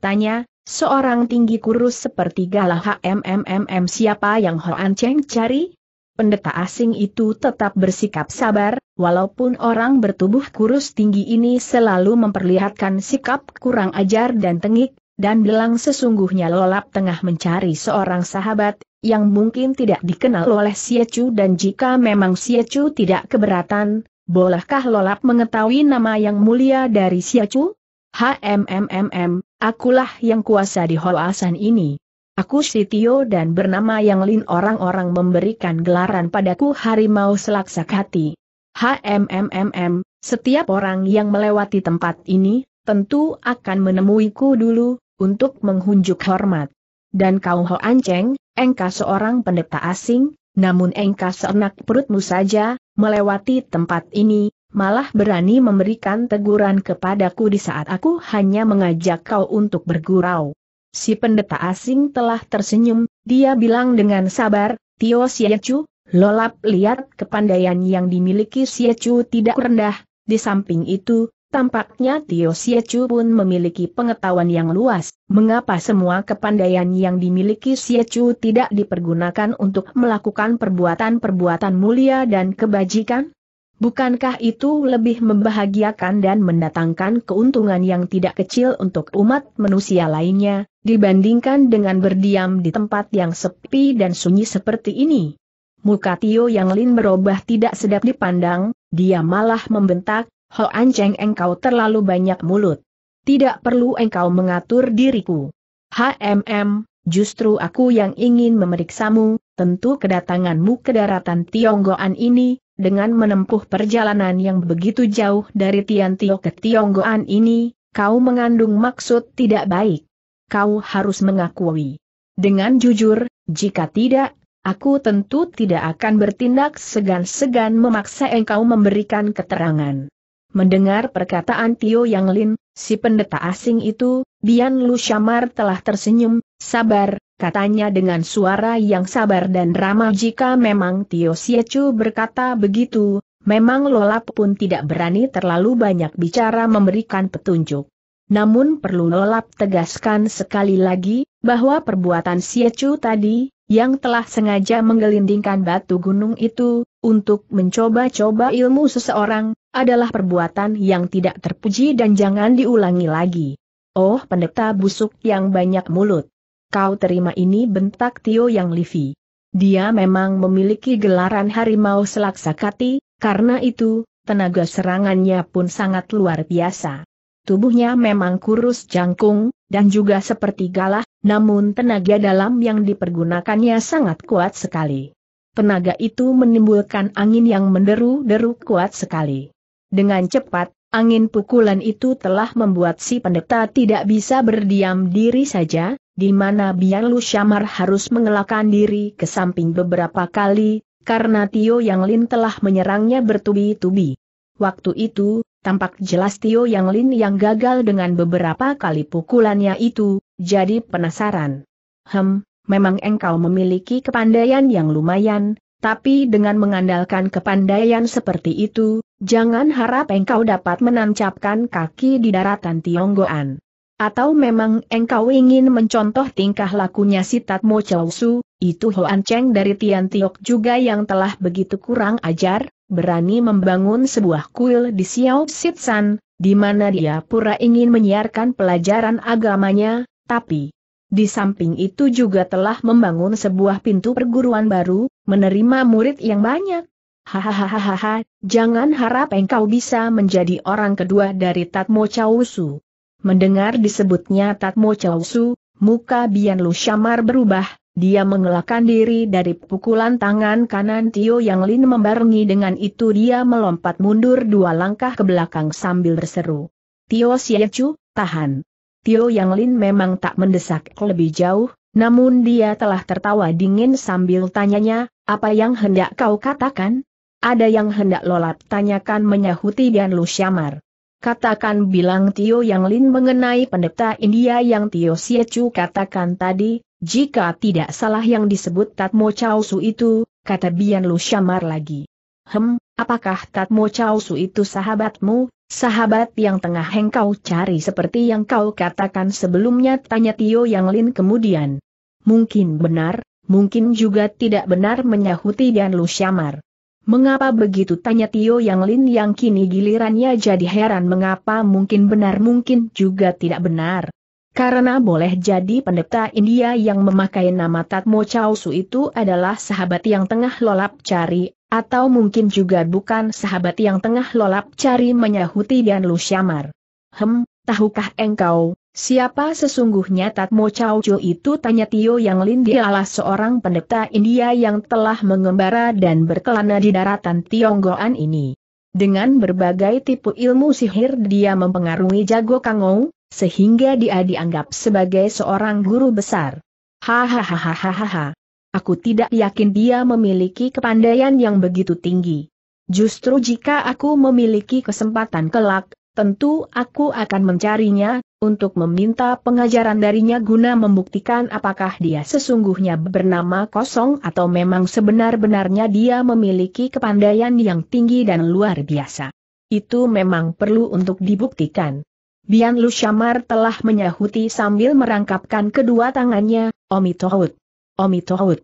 S1: tanya, seorang tinggi kurus seperti galah HMMMM siapa yang Hoan Cheng cari? Pendeta asing itu tetap bersikap sabar, walaupun orang bertubuh kurus tinggi ini selalu memperlihatkan sikap kurang ajar dan tengik, dan bilang sesungguhnya Lolap tengah mencari seorang sahabat, yang mungkin tidak dikenal oleh Siacu dan jika memang Siacu tidak keberatan, bolehkah Lolap mengetahui nama yang mulia dari Siacu? HMMMM, akulah yang kuasa di Holasan ini. Aku Sitio dan bernama yang lin orang-orang memberikan gelaran padaku harimau selaksak hati. HMMMM, setiap orang yang melewati tempat ini, tentu akan menemuiku dulu, untuk menghunjuk hormat. Dan kau Ho Anceng, engkau seorang pendeta asing, namun engkau seenak perutmu saja, melewati tempat ini, malah berani memberikan teguran kepadaku di saat aku hanya mengajak kau untuk bergurau. Si pendeta asing telah tersenyum, dia bilang dengan sabar, Tio Siacu, lolap lihat kepandaian yang dimiliki Siacu tidak rendah, di samping itu, Tampaknya Tio Chu pun memiliki pengetahuan yang luas, mengapa semua kepandaian yang dimiliki Chu tidak dipergunakan untuk melakukan perbuatan-perbuatan mulia dan kebajikan? Bukankah itu lebih membahagiakan dan mendatangkan keuntungan yang tidak kecil untuk umat manusia lainnya, dibandingkan dengan berdiam di tempat yang sepi dan sunyi seperti ini? Muka Tio yang lin berubah tidak sedap dipandang, dia malah membentak, Ho Anjeng engkau terlalu banyak mulut. Tidak perlu engkau mengatur diriku. HMM, justru aku yang ingin memeriksamu, tentu kedatanganmu ke daratan Tionggoan ini, dengan menempuh perjalanan yang begitu jauh dari Tio ke Tionggoan ini, kau mengandung maksud tidak baik. Kau harus mengakui. Dengan jujur, jika tidak, aku tentu tidak akan bertindak segan-segan memaksa engkau memberikan keterangan. Mendengar perkataan Tio Yang Lin, si pendeta asing itu, Bian Lu Shamar telah tersenyum, sabar, katanya dengan suara yang sabar dan ramah jika memang Tio Siecu berkata begitu, memang Lolap pun tidak berani terlalu banyak bicara memberikan petunjuk. Namun perlu Lolap tegaskan sekali lagi, bahwa perbuatan Siecu tadi, yang telah sengaja menggelindingkan batu gunung itu, untuk mencoba-coba ilmu seseorang, adalah perbuatan yang tidak terpuji dan jangan diulangi lagi. Oh pendeta busuk yang banyak mulut. Kau terima ini bentak Tio Yang Livi. Dia memang memiliki gelaran harimau selaksakati, karena itu, tenaga serangannya pun sangat luar biasa. Tubuhnya memang kurus jangkung, dan juga seperti galah, namun tenaga dalam yang dipergunakannya sangat kuat sekali. Tenaga itu menimbulkan angin yang menderu-deru kuat sekali. Dengan cepat, angin pukulan itu telah membuat si pendeta tidak bisa berdiam diri saja, di mana Bian Lu Syamar harus mengelakkan diri ke samping beberapa kali, karena Tio Yang Lin telah menyerangnya bertubi-tubi. Waktu itu, tampak jelas Tio Yang Lin yang gagal dengan beberapa kali pukulannya itu, jadi penasaran. Hem, memang engkau memiliki kepandaian yang lumayan, tapi dengan mengandalkan kepandaian seperti itu, jangan harap engkau dapat menancapkan kaki di daratan Tionggoan. Atau memang engkau ingin mencontoh tingkah lakunya si Tatmo Chowsu, itu Hoan Cheng dari Tian Tiok juga yang telah begitu kurang ajar, berani membangun sebuah kuil di Xiao Sitsan, di mana dia pura ingin menyiarkan pelajaran agamanya, tapi di samping itu juga telah membangun sebuah pintu perguruan baru, menerima murid yang banyak. Hahaha, jangan harap engkau bisa menjadi orang kedua dari Tatmo Chausu. Mendengar disebutnya Tatmo Chausu, muka Bian Lu Syamar berubah, dia mengelakkan diri dari pukulan tangan kanan Tio Yang Lin membarengi dengan itu dia melompat mundur dua langkah ke belakang sambil berseru. Tio Siachu, tahan. Tio Yang Lin memang tak mendesak lebih jauh, namun dia telah tertawa dingin sambil tanyanya, apa yang hendak kau katakan? Ada yang hendak lolat tanyakan menyahuti Bian Lu Syamar. Katakan bilang Tio Yang Lin mengenai pendeta India yang Tio Siacu katakan tadi, jika tidak salah yang disebut Tatmo Chao Su itu, kata Bian Lu Syamar lagi. Hem, apakah Tatmo Chao Su itu sahabatmu, Sahabat yang tengah hengkau cari seperti yang kau katakan sebelumnya tanya Tio Yang Lin kemudian. Mungkin benar, mungkin juga tidak benar menyahuti Dian Lu Syamar. Mengapa begitu tanya Tio Yang Lin yang kini gilirannya jadi heran mengapa mungkin benar mungkin juga tidak benar. Karena boleh jadi pendeta India yang memakai nama Tatmo Chausu itu adalah sahabat yang tengah lolap cari atau mungkin juga bukan sahabat yang tengah lolap cari menyahuti Dian Lu Syamar. Hem, tahukah engkau, siapa sesungguhnya Tatmo Chow Chow itu tanya Tio Yang Lin dialah seorang pendeta India yang telah mengembara dan berkelana di daratan Tionggoan ini. Dengan berbagai tipu ilmu sihir dia mempengaruhi jago Kangou, sehingga dia dianggap sebagai seorang guru besar. Hahaha. Aku tidak yakin dia memiliki kepandaian yang begitu tinggi. Justru jika aku memiliki kesempatan kelak, tentu aku akan mencarinya, untuk meminta pengajaran darinya guna membuktikan apakah dia sesungguhnya bernama kosong atau memang sebenar-benarnya dia memiliki kepandaian yang tinggi dan luar biasa. Itu memang perlu untuk dibuktikan. Bian Lushamar telah menyahuti sambil merangkapkan kedua tangannya, Omi Tohut. Omi Tohut.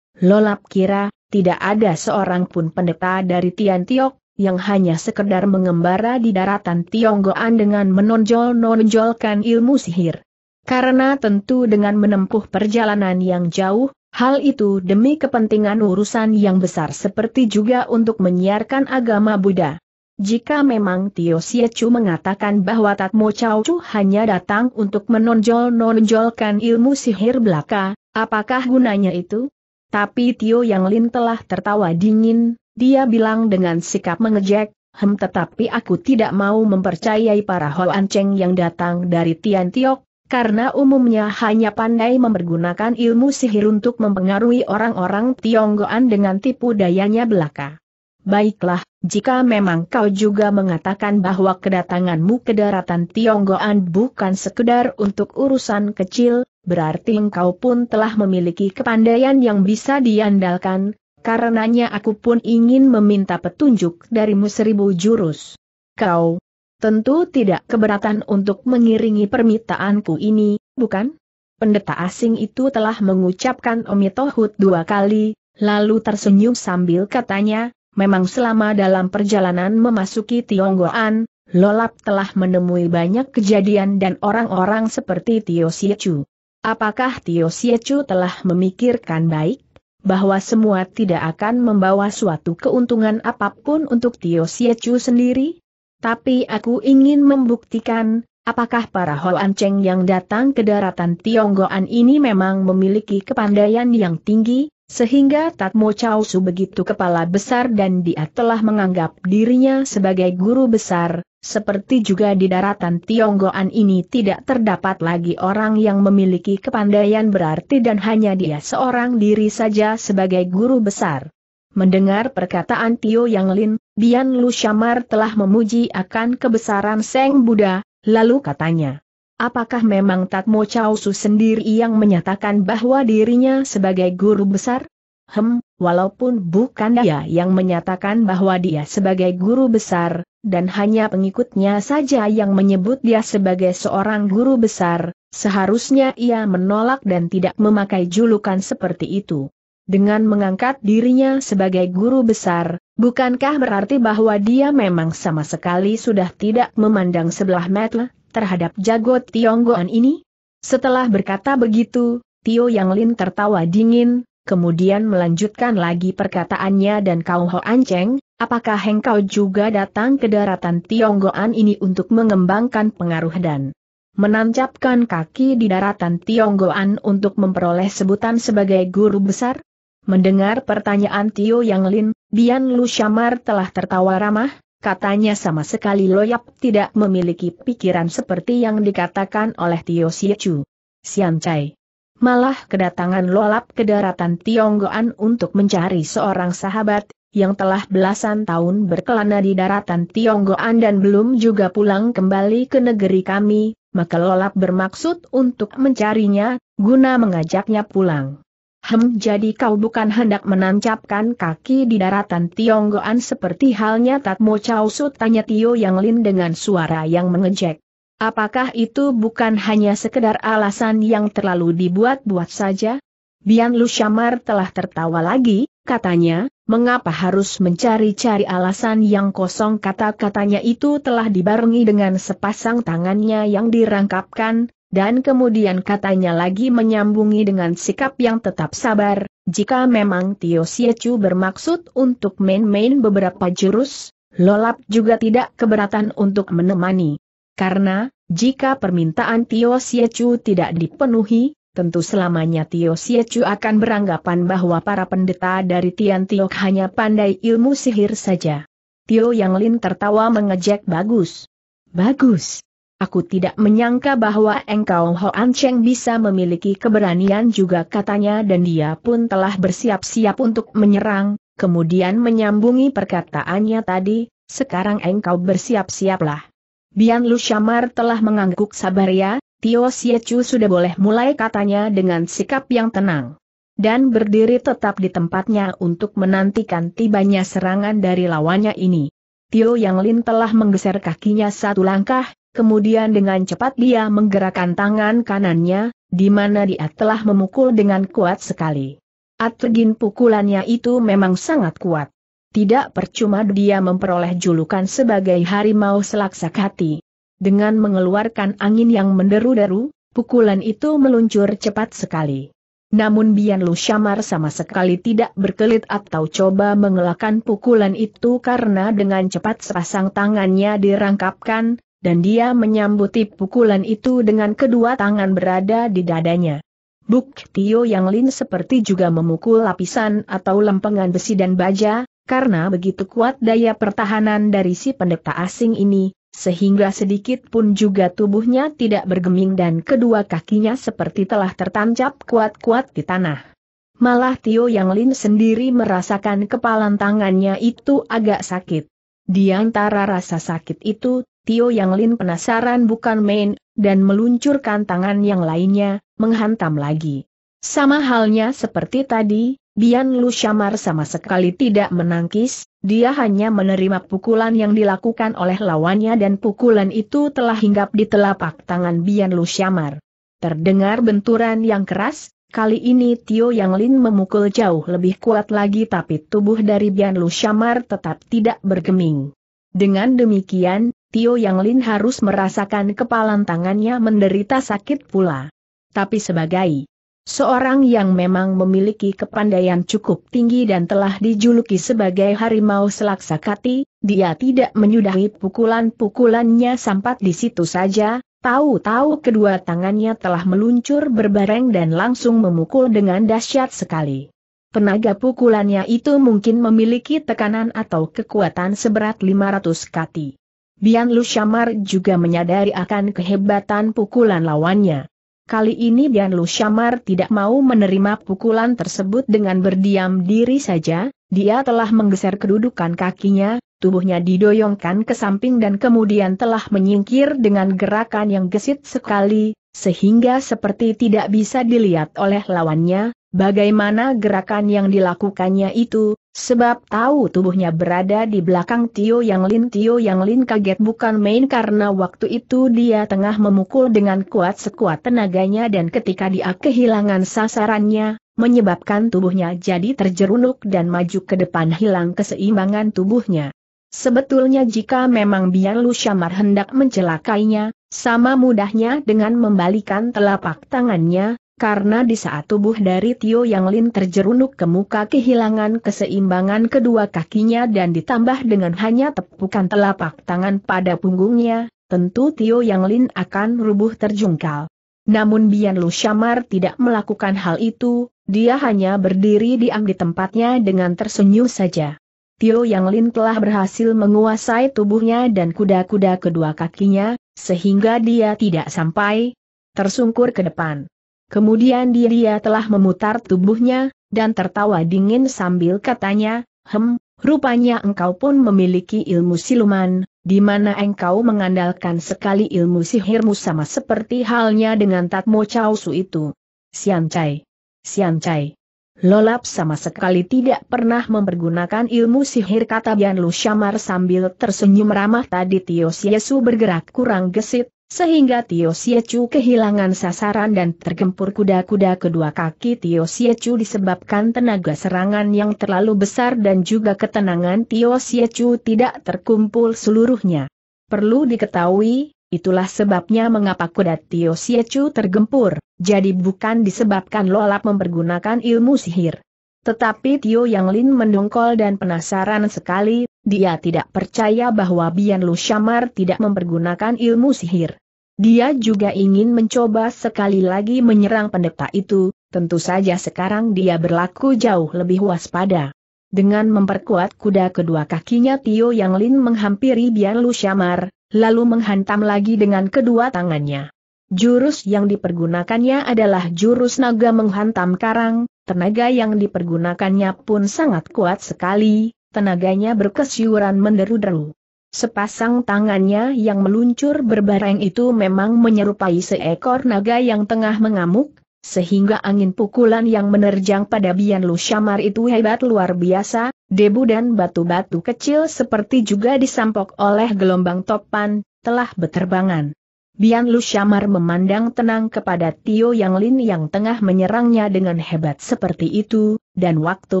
S1: Lolap kira, tidak ada seorang pun pendeta dari Tian Tiok, yang hanya sekedar mengembara di daratan Tionggoan dengan menonjol-nonjolkan ilmu sihir. Karena tentu dengan menempuh perjalanan yang jauh, hal itu demi kepentingan urusan yang besar seperti juga untuk menyiarkan agama Buddha. Jika memang Tio Siechu mengatakan bahwa Tatmo Chow Chu hanya datang untuk menonjol-nonjolkan ilmu sihir belaka, Apakah gunanya itu? Tapi Tio Yang Lin telah tertawa dingin, dia bilang dengan sikap mengejek, hem tetapi aku tidak mau mempercayai para Hoan Cheng yang datang dari Tian Tiok, karena umumnya hanya pandai mempergunakan ilmu sihir untuk mempengaruhi orang-orang Tionggoan dengan tipu dayanya belaka. Baiklah, jika memang kau juga mengatakan bahwa kedatanganmu ke daratan Tionggoan bukan sekedar untuk urusan kecil, berarti engkau pun telah memiliki kepandaian yang bisa diandalkan, karenanya aku pun ingin meminta petunjuk darimu seribu jurus. Kau tentu tidak keberatan untuk mengiringi permintaanku ini, bukan? Pendeta asing itu telah mengucapkan omitohut dua kali, lalu tersenyum sambil katanya, memang selama dalam perjalanan memasuki Tionggoan, Lolap telah menemui banyak kejadian dan orang-orang seperti Tio Siechu. Apakah Tio Siecu telah memikirkan baik? Bahwa semua tidak akan membawa suatu keuntungan apapun untuk Tio Siecu sendiri? Tapi aku ingin membuktikan, apakah para Hoan Cheng yang datang ke daratan Tionggoan ini memang memiliki kepandaian yang tinggi, sehingga Tatmo Chao Su begitu kepala besar dan dia telah menganggap dirinya sebagai guru besar, seperti juga di daratan Tionggoan ini tidak terdapat lagi orang yang memiliki kepandaian berarti dan hanya dia seorang diri saja sebagai guru besar. Mendengar perkataan Tio Yang Lin, Bian Lu Shamar telah memuji akan kebesaran Seng Buddha, lalu katanya, Apakah memang Tatmo Chao Su sendiri yang menyatakan bahwa dirinya sebagai guru besar? Hem, walaupun bukan dia yang menyatakan bahwa dia sebagai guru besar, dan hanya pengikutnya saja yang menyebut dia sebagai seorang guru besar, seharusnya ia menolak dan tidak memakai julukan seperti itu. Dengan mengangkat dirinya sebagai guru besar, bukankah berarti bahwa dia memang sama sekali sudah tidak memandang sebelah mata terhadap jago Tionggoan ini? Setelah berkata begitu, Tio Yang Lin tertawa dingin, kemudian melanjutkan lagi perkataannya dan kau Ho Anceng, apakah engkau juga datang ke daratan Tionggoan ini untuk mengembangkan pengaruh dan menancapkan kaki di daratan Tionggoan untuk memperoleh sebutan sebagai guru besar? Mendengar pertanyaan Tio Yang Lin, Bian Lu Shamar telah tertawa ramah, katanya sama sekali loyap tidak memiliki pikiran seperti yang dikatakan oleh Tio Siechu. Sian Chai malah kedatangan lolap ke daratan Tionggoan untuk mencari seorang sahabat, yang telah belasan tahun berkelana di daratan Tionggoan dan belum juga pulang kembali ke negeri kami, maka lolap bermaksud untuk mencarinya, guna mengajaknya pulang. Hem jadi kau bukan hendak menancapkan kaki di daratan Tionggoan seperti halnya Tatmo Chausu tanya Tio Yang Lin dengan suara yang mengejek. Apakah itu bukan hanya sekedar alasan yang terlalu dibuat-buat saja? Bian Shamar telah tertawa lagi, katanya, mengapa harus mencari-cari alasan yang kosong kata-katanya itu telah dibarengi dengan sepasang tangannya yang dirangkapkan, dan kemudian katanya lagi menyambungi dengan sikap yang tetap sabar, jika memang Tio Siechu bermaksud untuk main-main beberapa jurus, Lolap juga tidak keberatan untuk menemani. Karena, jika permintaan Tio Siecu tidak dipenuhi, tentu selamanya Tio Siecu akan beranggapan bahwa para pendeta dari Tian Tiok hanya pandai ilmu sihir saja. Tio Yang Lin tertawa mengejek bagus. Bagus. Aku tidak menyangka bahwa engkau Hoan Cheng bisa memiliki keberanian juga katanya dan dia pun telah bersiap-siap untuk menyerang, kemudian menyambungi perkataannya tadi, sekarang engkau bersiap-siaplah. Bian Lu Shamar telah mengangguk sabar ya, Tio Siechu sudah boleh mulai katanya dengan sikap yang tenang. Dan berdiri tetap di tempatnya untuk menantikan tibanya serangan dari lawannya ini. Tio Yang Lin telah menggeser kakinya satu langkah, kemudian dengan cepat dia menggerakkan tangan kanannya, di mana dia telah memukul dengan kuat sekali. Atrgin pukulannya itu memang sangat kuat. Tidak percuma dia memperoleh julukan sebagai harimau selaksak hati. Dengan mengeluarkan angin yang menderu-deru, pukulan itu meluncur cepat sekali. Namun Bian Lu Syamar sama sekali tidak berkelit atau coba mengelakkan pukulan itu karena dengan cepat sepasang tangannya dirangkapkan, dan dia menyambuti pukulan itu dengan kedua tangan berada di dadanya. Buk Tio Yang Lin seperti juga memukul lapisan atau lempengan besi dan baja, karena begitu kuat daya pertahanan dari si pendeta asing ini, sehingga sedikit pun juga tubuhnya tidak bergeming dan kedua kakinya seperti telah tertancap kuat-kuat di tanah. Malah Tio Yang Lin sendiri merasakan kepalan tangannya itu agak sakit. Di antara rasa sakit itu, Tio Yang Lin penasaran bukan main, dan meluncurkan tangan yang lainnya, menghantam lagi. Sama halnya seperti tadi, Bian Lu Syamar sama sekali tidak menangkis, dia hanya menerima pukulan yang dilakukan oleh lawannya dan pukulan itu telah hinggap di telapak tangan Bian Lu Syamar. Terdengar benturan yang keras, kali ini Tio Yang Lin memukul jauh lebih kuat lagi tapi tubuh dari Bian Lu Syamar tetap tidak bergeming. Dengan demikian, Tio Yang Lin harus merasakan kepalan tangannya menderita sakit pula. Tapi sebagai Seorang yang memang memiliki kepandaian cukup tinggi dan telah dijuluki sebagai harimau selaksakati, dia tidak menyudahi pukulan-pukulannya sampai di situ saja, tahu-tahu kedua tangannya telah meluncur berbareng dan langsung memukul dengan dahsyat sekali. Penaga pukulannya itu mungkin memiliki tekanan atau kekuatan seberat 500 kati. Bian Lu Shamar juga menyadari akan kehebatan pukulan lawannya. Kali ini Dian Lu Syamar tidak mau menerima pukulan tersebut dengan berdiam diri saja, dia telah menggeser kedudukan kakinya, tubuhnya didoyongkan ke samping dan kemudian telah menyingkir dengan gerakan yang gesit sekali, sehingga seperti tidak bisa dilihat oleh lawannya, bagaimana gerakan yang dilakukannya itu, sebab tahu tubuhnya berada di belakang Tio Yang Lin. Tio Yang Lin kaget bukan main karena waktu itu dia tengah memukul dengan kuat sekuat tenaganya dan ketika dia kehilangan sasarannya, menyebabkan tubuhnya jadi terjerunuk dan maju ke depan hilang keseimbangan tubuhnya. Sebetulnya jika memang biar Lu Syamar hendak mencelakainya, sama mudahnya dengan membalikan telapak tangannya, karena di saat tubuh dari Tio Yang Lin terjerunuk ke muka kehilangan keseimbangan kedua kakinya dan ditambah dengan hanya tepukan telapak tangan pada punggungnya, tentu Tio Yang Lin akan rubuh terjungkal. Namun Bian Lu Shamar tidak melakukan hal itu, dia hanya berdiri diam di tempatnya dengan tersenyum saja. Tio Yang Lin telah berhasil menguasai tubuhnya dan kuda-kuda kedua kakinya, sehingga dia tidak sampai tersungkur ke depan. Kemudian dia telah memutar tubuhnya, dan tertawa dingin sambil katanya, Hem, rupanya engkau pun memiliki ilmu siluman, di mana engkau mengandalkan sekali ilmu sihirmu sama seperti halnya dengan Tatmo Chausu itu. Siancai. Siancai. Lolap sama sekali tidak pernah mempergunakan ilmu sihir kata Bian Lu Syamar sambil tersenyum ramah tadi Tio Siesu bergerak kurang gesit, sehingga Tio Siecu kehilangan sasaran dan tergempur kuda-kuda kedua kaki Tio Siecu disebabkan tenaga serangan yang terlalu besar dan juga ketenangan Tio Siecu tidak terkumpul seluruhnya. Perlu diketahui, itulah sebabnya mengapa kuda Tio Siecu tergempur, jadi bukan disebabkan lolap mempergunakan ilmu sihir. Tetapi Tio Yang Lin mendongkol dan penasaran sekali, dia tidak percaya bahwa Bian Lu Shamar tidak mempergunakan ilmu sihir. Dia juga ingin mencoba sekali lagi menyerang pendeta itu, tentu saja sekarang dia berlaku jauh lebih waspada. Dengan memperkuat kuda kedua kakinya Tio Yang Lin menghampiri Bian Lu Shamar, lalu menghantam lagi dengan kedua tangannya. Jurus yang dipergunakannya adalah jurus naga menghantam karang, Tenaga yang dipergunakannya pun sangat kuat sekali, tenaganya berkesyuran menderu-deru. Sepasang tangannya yang meluncur berbareng itu memang menyerupai seekor naga yang tengah mengamuk, sehingga angin pukulan yang menerjang pada Bian Lu Shamar itu hebat luar biasa, debu dan batu-batu kecil seperti juga disampok oleh gelombang topan, telah beterbangan. Bian Lu Syamar memandang tenang kepada Tio Yang Lin yang tengah menyerangnya dengan hebat seperti itu, dan waktu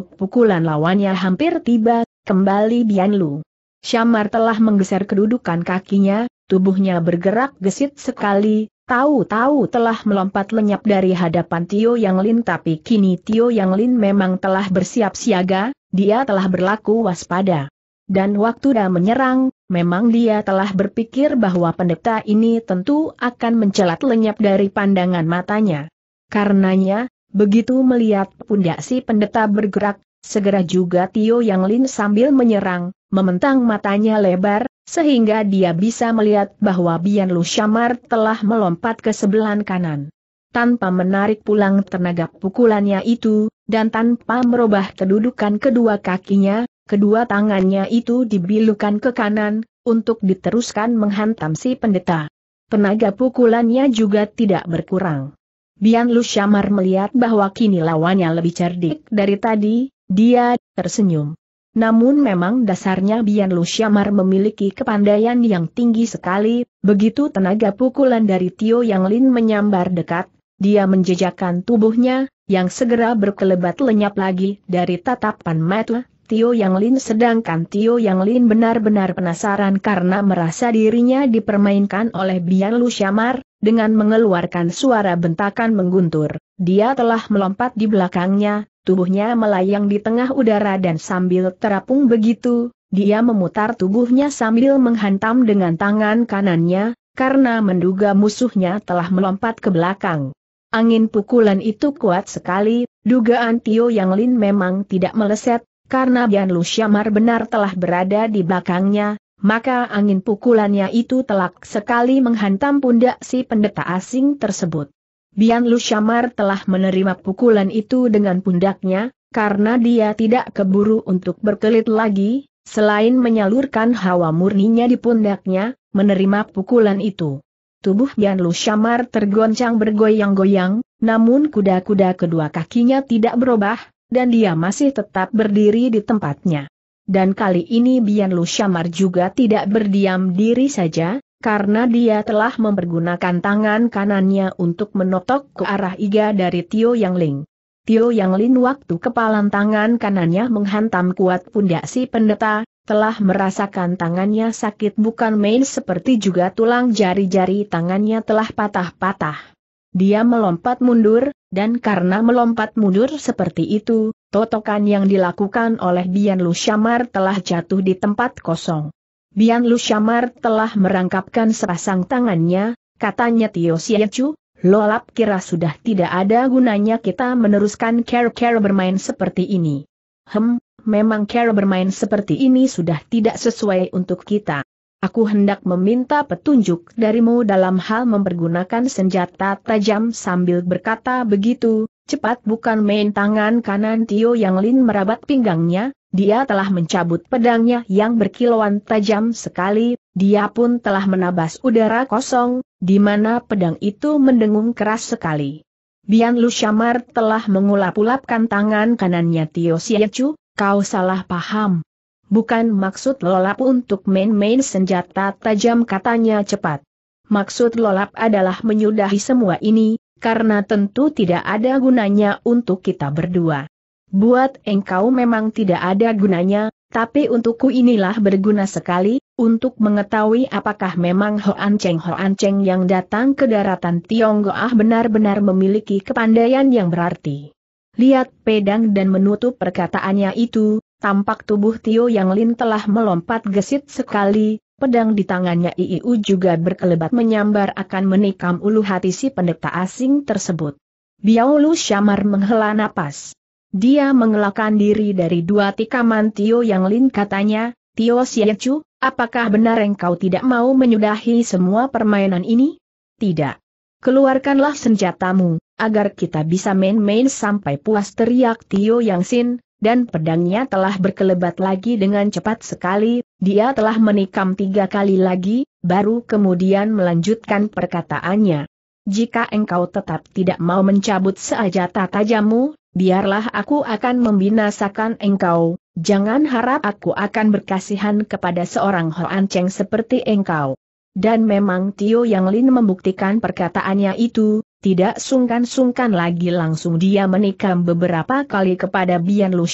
S1: pukulan lawannya hampir tiba, kembali Bian Lu. Syamar telah menggeser kedudukan kakinya, tubuhnya bergerak gesit sekali, tahu-tahu telah melompat lenyap dari hadapan Tio Yang Lin tapi kini Tio Yang Lin memang telah bersiap siaga, dia telah berlaku waspada. Dan waktu dia menyerang, Memang dia telah berpikir bahwa pendeta ini tentu akan mencelat lenyap dari pandangan matanya. Karenanya, begitu melihat pundak si pendeta bergerak, segera juga Tio Yang Lin sambil menyerang, mementang matanya lebar, sehingga dia bisa melihat bahwa Bian Lu Shamar telah melompat ke sebelah kanan. Tanpa menarik pulang tenaga pukulannya itu, dan tanpa merubah kedudukan kedua kakinya, kedua tangannya itu dibilukan ke kanan, untuk diteruskan menghantam si pendeta. Tenaga pukulannya juga tidak berkurang. Bian Lu Syamar melihat bahwa kini lawannya lebih cerdik dari tadi, dia tersenyum. Namun memang dasarnya Bian Lu Syamar memiliki kepandaian yang tinggi sekali, begitu tenaga pukulan dari Tio Yang Lin menyambar dekat, dia menjejakkan tubuhnya, yang segera berkelebat lenyap lagi dari tatapan mata Tio Yang Lin sedangkan Tio Yang Lin benar-benar penasaran karena merasa dirinya dipermainkan oleh Bian Lu Syamar, dengan mengeluarkan suara bentakan mengguntur. Dia telah melompat di belakangnya, tubuhnya melayang di tengah udara dan sambil terapung begitu, dia memutar tubuhnya sambil menghantam dengan tangan kanannya, karena menduga musuhnya telah melompat ke belakang. Angin pukulan itu kuat sekali, dugaan Tio Yang Lin memang tidak meleset, karena Bian Lu Syamar benar telah berada di belakangnya, maka angin pukulannya itu telak sekali menghantam pundak si pendeta asing tersebut. Bian Lu Syamar telah menerima pukulan itu dengan pundaknya, karena dia tidak keburu untuk berkelit lagi, selain menyalurkan hawa murninya di pundaknya, menerima pukulan itu. Tubuh Bian Lu Syamar tergoncang bergoyang-goyang, namun kuda-kuda kedua kakinya tidak berubah, dan dia masih tetap berdiri di tempatnya. Dan kali ini Bian Lu Syamar juga tidak berdiam diri saja, karena dia telah mempergunakan tangan kanannya untuk menotok ke arah iga dari Tio Yang Ling. Tio Yang Lin waktu kepalan tangan kanannya menghantam kuat pundak si pendeta, telah merasakan tangannya sakit bukan main seperti juga tulang jari-jari tangannya telah patah-patah. Dia melompat mundur, dan karena melompat mundur seperti itu, totokan yang dilakukan oleh Bian Lu Shamar telah jatuh di tempat kosong. Bian Lu Shamar telah merangkapkan sepasang tangannya, katanya Tio Siacu, lolap kira sudah tidak ada gunanya kita meneruskan care-care bermain seperti ini. Hem, memang care bermain seperti ini sudah tidak sesuai untuk kita. Aku hendak meminta petunjuk darimu dalam hal mempergunakan senjata tajam sambil berkata begitu, cepat bukan main tangan kanan Tio Yang Lin merabat pinggangnya, dia telah mencabut pedangnya yang berkilauan tajam sekali, dia pun telah menabas udara kosong, di mana pedang itu mendengung keras sekali. Bian Lu Shamar telah mengulap-ulapkan tangan kanannya Tio Siechu, kau salah paham. Bukan maksud lolap untuk main-main senjata tajam katanya cepat. Maksud lolap adalah menyudahi semua ini, karena tentu tidak ada gunanya untuk kita berdua. Buat engkau memang tidak ada gunanya, tapi untukku inilah berguna sekali, untuk mengetahui apakah memang Hoan Cheng Hoan Cheng yang datang ke daratan Tionggoah benar-benar memiliki kepandaian yang berarti. Lihat pedang dan menutup perkataannya itu, Tampak tubuh Tio Yang Lin telah melompat gesit sekali, pedang di tangannya Iiu juga berkelebat menyambar akan menikam ulu hati si pendeta asing tersebut. Biao Lu Syamar menghela napas. Dia mengelakkan diri dari dua tikaman Tio Yang Lin katanya, Tio Xiechu, apakah benar engkau tidak mau menyudahi semua permainan ini? Tidak. Keluarkanlah senjatamu, agar kita bisa main-main sampai puas teriak Tio Yang Sin, dan pedangnya telah berkelebat lagi dengan cepat sekali, dia telah menikam tiga kali lagi, baru kemudian melanjutkan perkataannya. Jika engkau tetap tidak mau mencabut seajata tajammu, biarlah aku akan membinasakan engkau, jangan harap aku akan berkasihan kepada seorang Hoan Cheng seperti engkau. Dan memang Tio Yang Lin membuktikan perkataannya itu, tidak sungkan-sungkan lagi langsung dia menikam beberapa kali kepada Bian Lu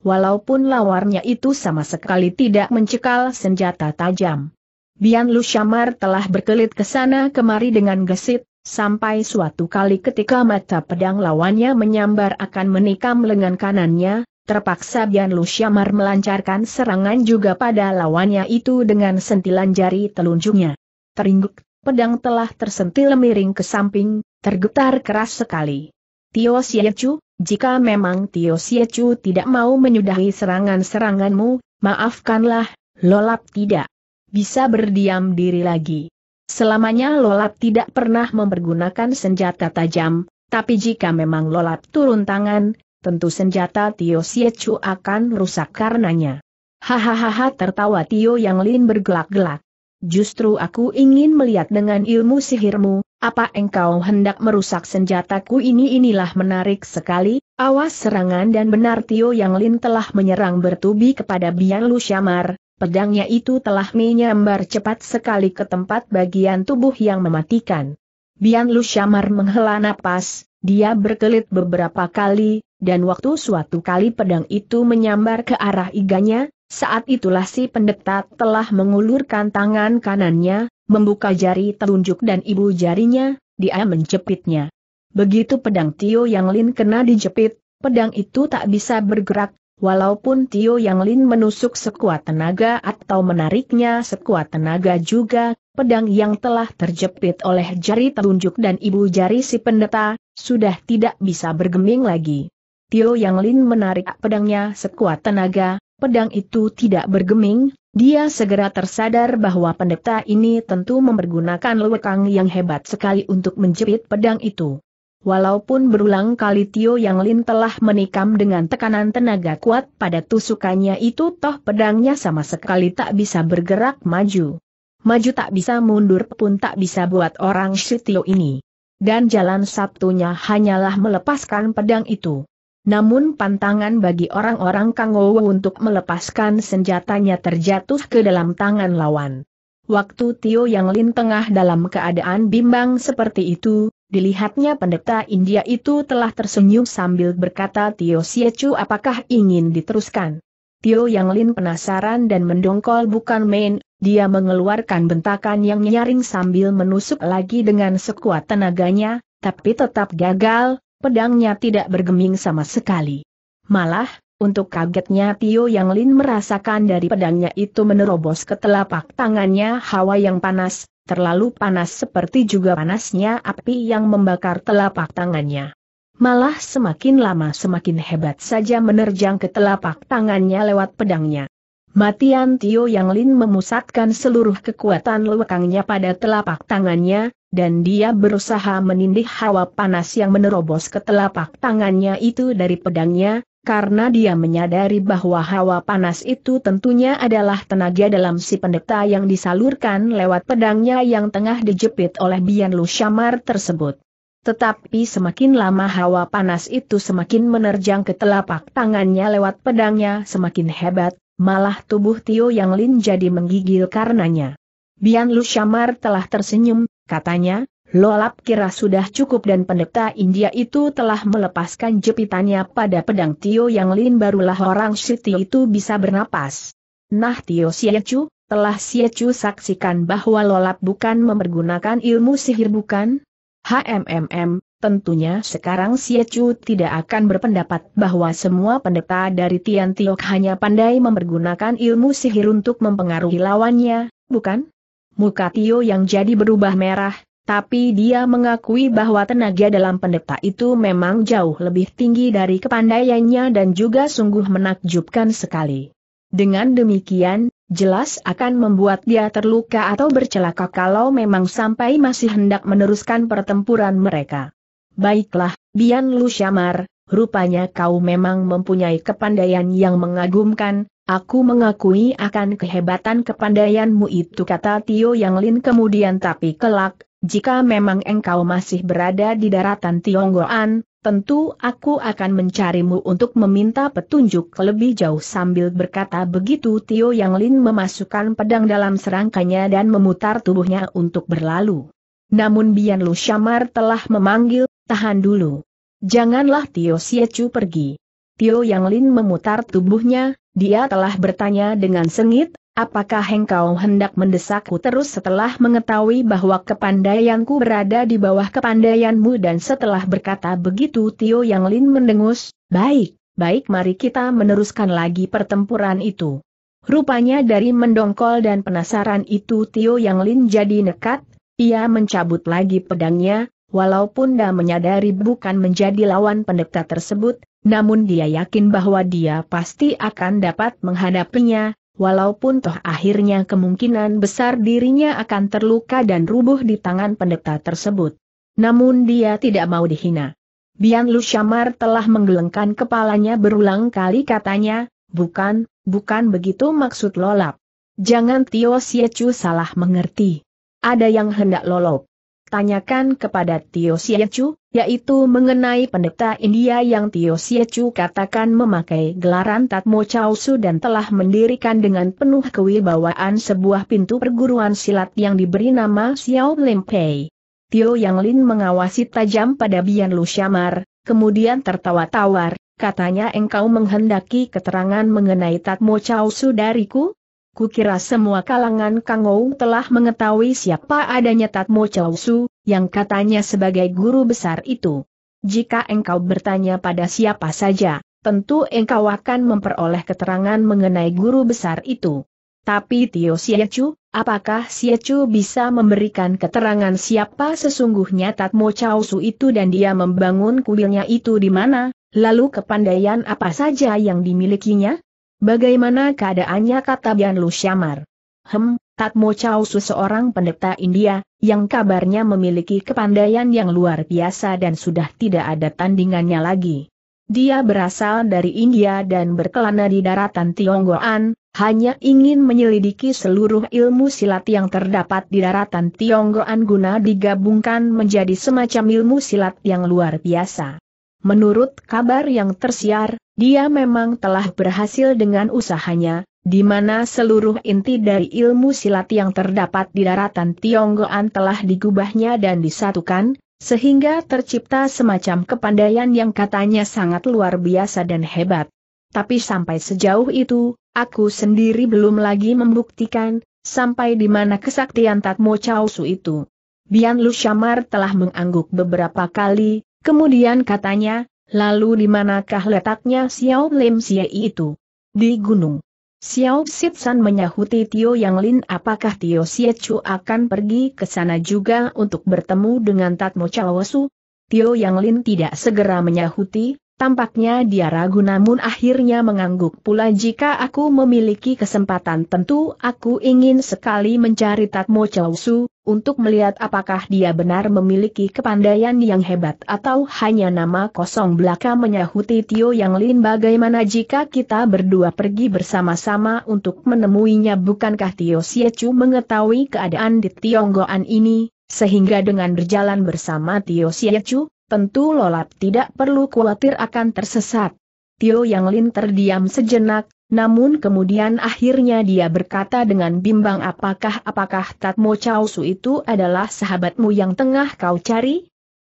S1: walaupun lawarnya itu sama sekali tidak mencekal senjata tajam. Bian Lu telah berkelit ke sana kemari dengan gesit, sampai suatu kali ketika mata pedang lawannya menyambar akan menikam lengan kanannya, terpaksa Bian Lu melancarkan serangan juga pada lawannya itu dengan sentilan jari telunjuknya. Teringguk, pedang telah tersentil miring ke samping, Tergetar keras sekali. Tio Siecu, jika memang Tio Siecu tidak mau menyudahi serangan-seranganmu, maafkanlah, Lolap tidak bisa berdiam diri lagi. Selamanya Lolap tidak pernah mempergunakan senjata tajam, tapi jika memang Lolap turun tangan, tentu senjata Tio Siecu akan rusak karenanya. Hahaha tertawa Tio Yang Lin bergelak-gelak. Justru aku ingin melihat dengan ilmu sihirmu, apa engkau hendak merusak senjataku ini inilah menarik sekali, awas serangan dan benar Tio Yang Lin telah menyerang bertubi kepada Bian Lu Syamar, pedangnya itu telah menyambar cepat sekali ke tempat bagian tubuh yang mematikan. Bian Lu Syamar menghela napas, dia berkelit beberapa kali, dan waktu suatu kali pedang itu menyambar ke arah iganya, saat itulah si pendeta telah mengulurkan tangan kanannya, membuka jari telunjuk dan ibu jarinya, dia menjepitnya. Begitu pedang Tio Yang Lin kena dijepit, pedang itu tak bisa bergerak, walaupun Tio Yang Lin menusuk sekuat tenaga atau menariknya sekuat tenaga juga, pedang yang telah terjepit oleh jari telunjuk dan ibu jari si pendeta, sudah tidak bisa bergeming lagi. Tio Yang Lin menarik pedangnya sekuat tenaga, pedang itu tidak bergeming, dia segera tersadar bahwa pendeta ini tentu mempergunakan lewekang yang hebat sekali untuk menjepit pedang itu. Walaupun berulang kali Tio Yang Lin telah menikam dengan tekanan tenaga kuat pada tusukannya itu toh pedangnya sama sekali tak bisa bergerak maju. Maju tak bisa mundur pun tak bisa buat orang si Tio ini. Dan jalan satunya hanyalah melepaskan pedang itu. Namun pantangan bagi orang-orang Kangowo untuk melepaskan senjatanya terjatuh ke dalam tangan lawan. Waktu Tio Yang Lin tengah dalam keadaan bimbang seperti itu, dilihatnya pendeta India itu telah tersenyum sambil berkata Tio Siecu apakah ingin diteruskan. Tio Yang Lin penasaran dan mendongkol bukan main, dia mengeluarkan bentakan yang nyaring sambil menusuk lagi dengan sekuat tenaganya, tapi tetap gagal, pedangnya tidak bergeming sama sekali. Malah, untuk kagetnya Tio Yang Lin merasakan dari pedangnya itu menerobos ke telapak tangannya hawa yang panas, terlalu panas seperti juga panasnya api yang membakar telapak tangannya. Malah semakin lama semakin hebat saja menerjang ke telapak tangannya lewat pedangnya. Matian Tio Yang Lin memusatkan seluruh kekuatan lewakangnya pada telapak tangannya, dan dia berusaha menindih hawa panas yang menerobos ke telapak tangannya itu dari pedangnya, karena dia menyadari bahwa hawa panas itu tentunya adalah tenaga dalam si pendeta yang disalurkan lewat pedangnya yang tengah dijepit oleh Bian Lu Shamar tersebut. Tetapi semakin lama hawa panas itu semakin menerjang ke telapak tangannya lewat pedangnya semakin hebat, malah tubuh Tio Yang Lin jadi menggigil karenanya. Bian Lu Shamar telah tersenyum, Katanya, Lolap kira sudah cukup dan pendeta India itu telah melepaskan jepitannya pada pedang Tio Yang Lin barulah orang Siti itu bisa bernapas. Nah Tio siacu, telah siacu saksikan bahwa Lolap bukan mempergunakan ilmu sihir bukan? HMMM, tentunya sekarang siacu tidak akan berpendapat bahwa semua pendeta dari Tian Tiok hanya pandai mempergunakan ilmu sihir untuk mempengaruhi lawannya, bukan? Muka Tio yang jadi berubah merah, tapi dia mengakui bahwa tenaga dalam pendeta itu memang jauh lebih tinggi dari kepandaiannya dan juga sungguh menakjubkan sekali. Dengan demikian, jelas akan membuat dia terluka atau bercelaka kalau memang sampai masih hendak meneruskan pertempuran mereka. Baiklah, Bian Lu Syamar, rupanya kau memang mempunyai kepandaian yang mengagumkan, Aku mengakui akan kehebatan kepandaianmu itu kata Tio Yang Lin kemudian tapi kelak, jika memang engkau masih berada di daratan Tionggoan, tentu aku akan mencarimu untuk meminta petunjuk lebih jauh sambil berkata begitu Tio Yang Lin memasukkan pedang dalam serangkanya dan memutar tubuhnya untuk berlalu. Namun Bian Lu Syamar telah memanggil, tahan dulu. Janganlah Tio Siecu pergi. Tio Yang Lin memutar tubuhnya, dia telah bertanya dengan sengit, apakah engkau hendak mendesakku terus setelah mengetahui bahwa kepandaianku berada di bawah kepandaianmu dan setelah berkata begitu Tio Yang Lin mendengus, baik, baik mari kita meneruskan lagi pertempuran itu. Rupanya dari mendongkol dan penasaran itu Tio Yang Lin jadi nekat, ia mencabut lagi pedangnya, Walaupun dia menyadari bukan menjadi lawan pendekta tersebut, namun dia yakin bahwa dia pasti akan dapat menghadapinya, walaupun toh akhirnya kemungkinan besar dirinya akan terluka dan rubuh di tangan pendekta tersebut. Namun dia tidak mau dihina. Bian Shamar telah menggelengkan kepalanya berulang kali katanya, bukan, bukan begitu maksud lolap. Jangan Tio Siecu salah mengerti. Ada yang hendak lolop tanyakan kepada Tio Siechu, yaitu mengenai pendeta India yang Tio Siechu katakan memakai gelaran Tatmo Chausu dan telah mendirikan dengan penuh kewibawaan sebuah pintu perguruan silat yang diberi nama Xiao Limpei. Tio Yang Lin mengawasi tajam pada Bian Lu Shamar, kemudian tertawa tawar, katanya engkau menghendaki keterangan mengenai Tatmo Chausu dariku? Kukira semua kalangan Kangou telah mengetahui siapa adanya Tatmo Su, yang katanya sebagai guru besar itu. Jika engkau bertanya pada siapa saja, tentu engkau akan memperoleh keterangan mengenai guru besar itu. Tapi Tio Siechu, apakah Siechu bisa memberikan keterangan siapa sesungguhnya Tatmo Su itu dan dia membangun kuilnya itu di mana, lalu kepandaian apa saja yang dimilikinya? Bagaimana keadaannya kata Bian Lu Syamar? Hem, Tatmo Chausu seorang pendeta India, yang kabarnya memiliki kepandaian yang luar biasa dan sudah tidak ada tandingannya lagi. Dia berasal dari India dan berkelana di daratan Tionggoan, hanya ingin menyelidiki seluruh ilmu silat yang terdapat di daratan Tionggoan guna digabungkan menjadi semacam ilmu silat yang luar biasa. Menurut kabar yang tersiar, dia memang telah berhasil dengan usahanya, di mana seluruh inti dari ilmu silat yang terdapat di daratan Tionggoan telah digubahnya dan disatukan, sehingga tercipta semacam kepandaian yang katanya sangat luar biasa dan hebat. Tapi sampai sejauh itu, aku sendiri belum lagi membuktikan, sampai di mana kesaktian Tatmo Chausu itu. Bian Lushamar telah mengangguk beberapa kali, kemudian katanya, Lalu di manakah letaknya Xiao Lim Xie itu? Di gunung. Xiao Sitsan menyahuti Tio Yang Lin apakah Tio Xie Chu akan pergi ke sana juga untuk bertemu dengan Tatmo Chawosu? Tio Yang Lin tidak segera menyahuti, Tampaknya dia ragu namun akhirnya mengangguk pula jika aku memiliki kesempatan tentu aku ingin sekali mencari Tatmo Chowsu, untuk melihat apakah dia benar memiliki kepandaian yang hebat atau hanya nama kosong belaka menyahuti Tio Yang Lin bagaimana jika kita berdua pergi bersama-sama untuk menemuinya bukankah Tio Siechu mengetahui keadaan di Tionggoan ini, sehingga dengan berjalan bersama Tio Siechu, tentu Lolat tidak perlu khawatir akan tersesat. Tio Yang Lin terdiam sejenak, namun kemudian akhirnya dia berkata dengan bimbang apakah apakah Tatmo Chao Su itu adalah sahabatmu yang tengah kau cari?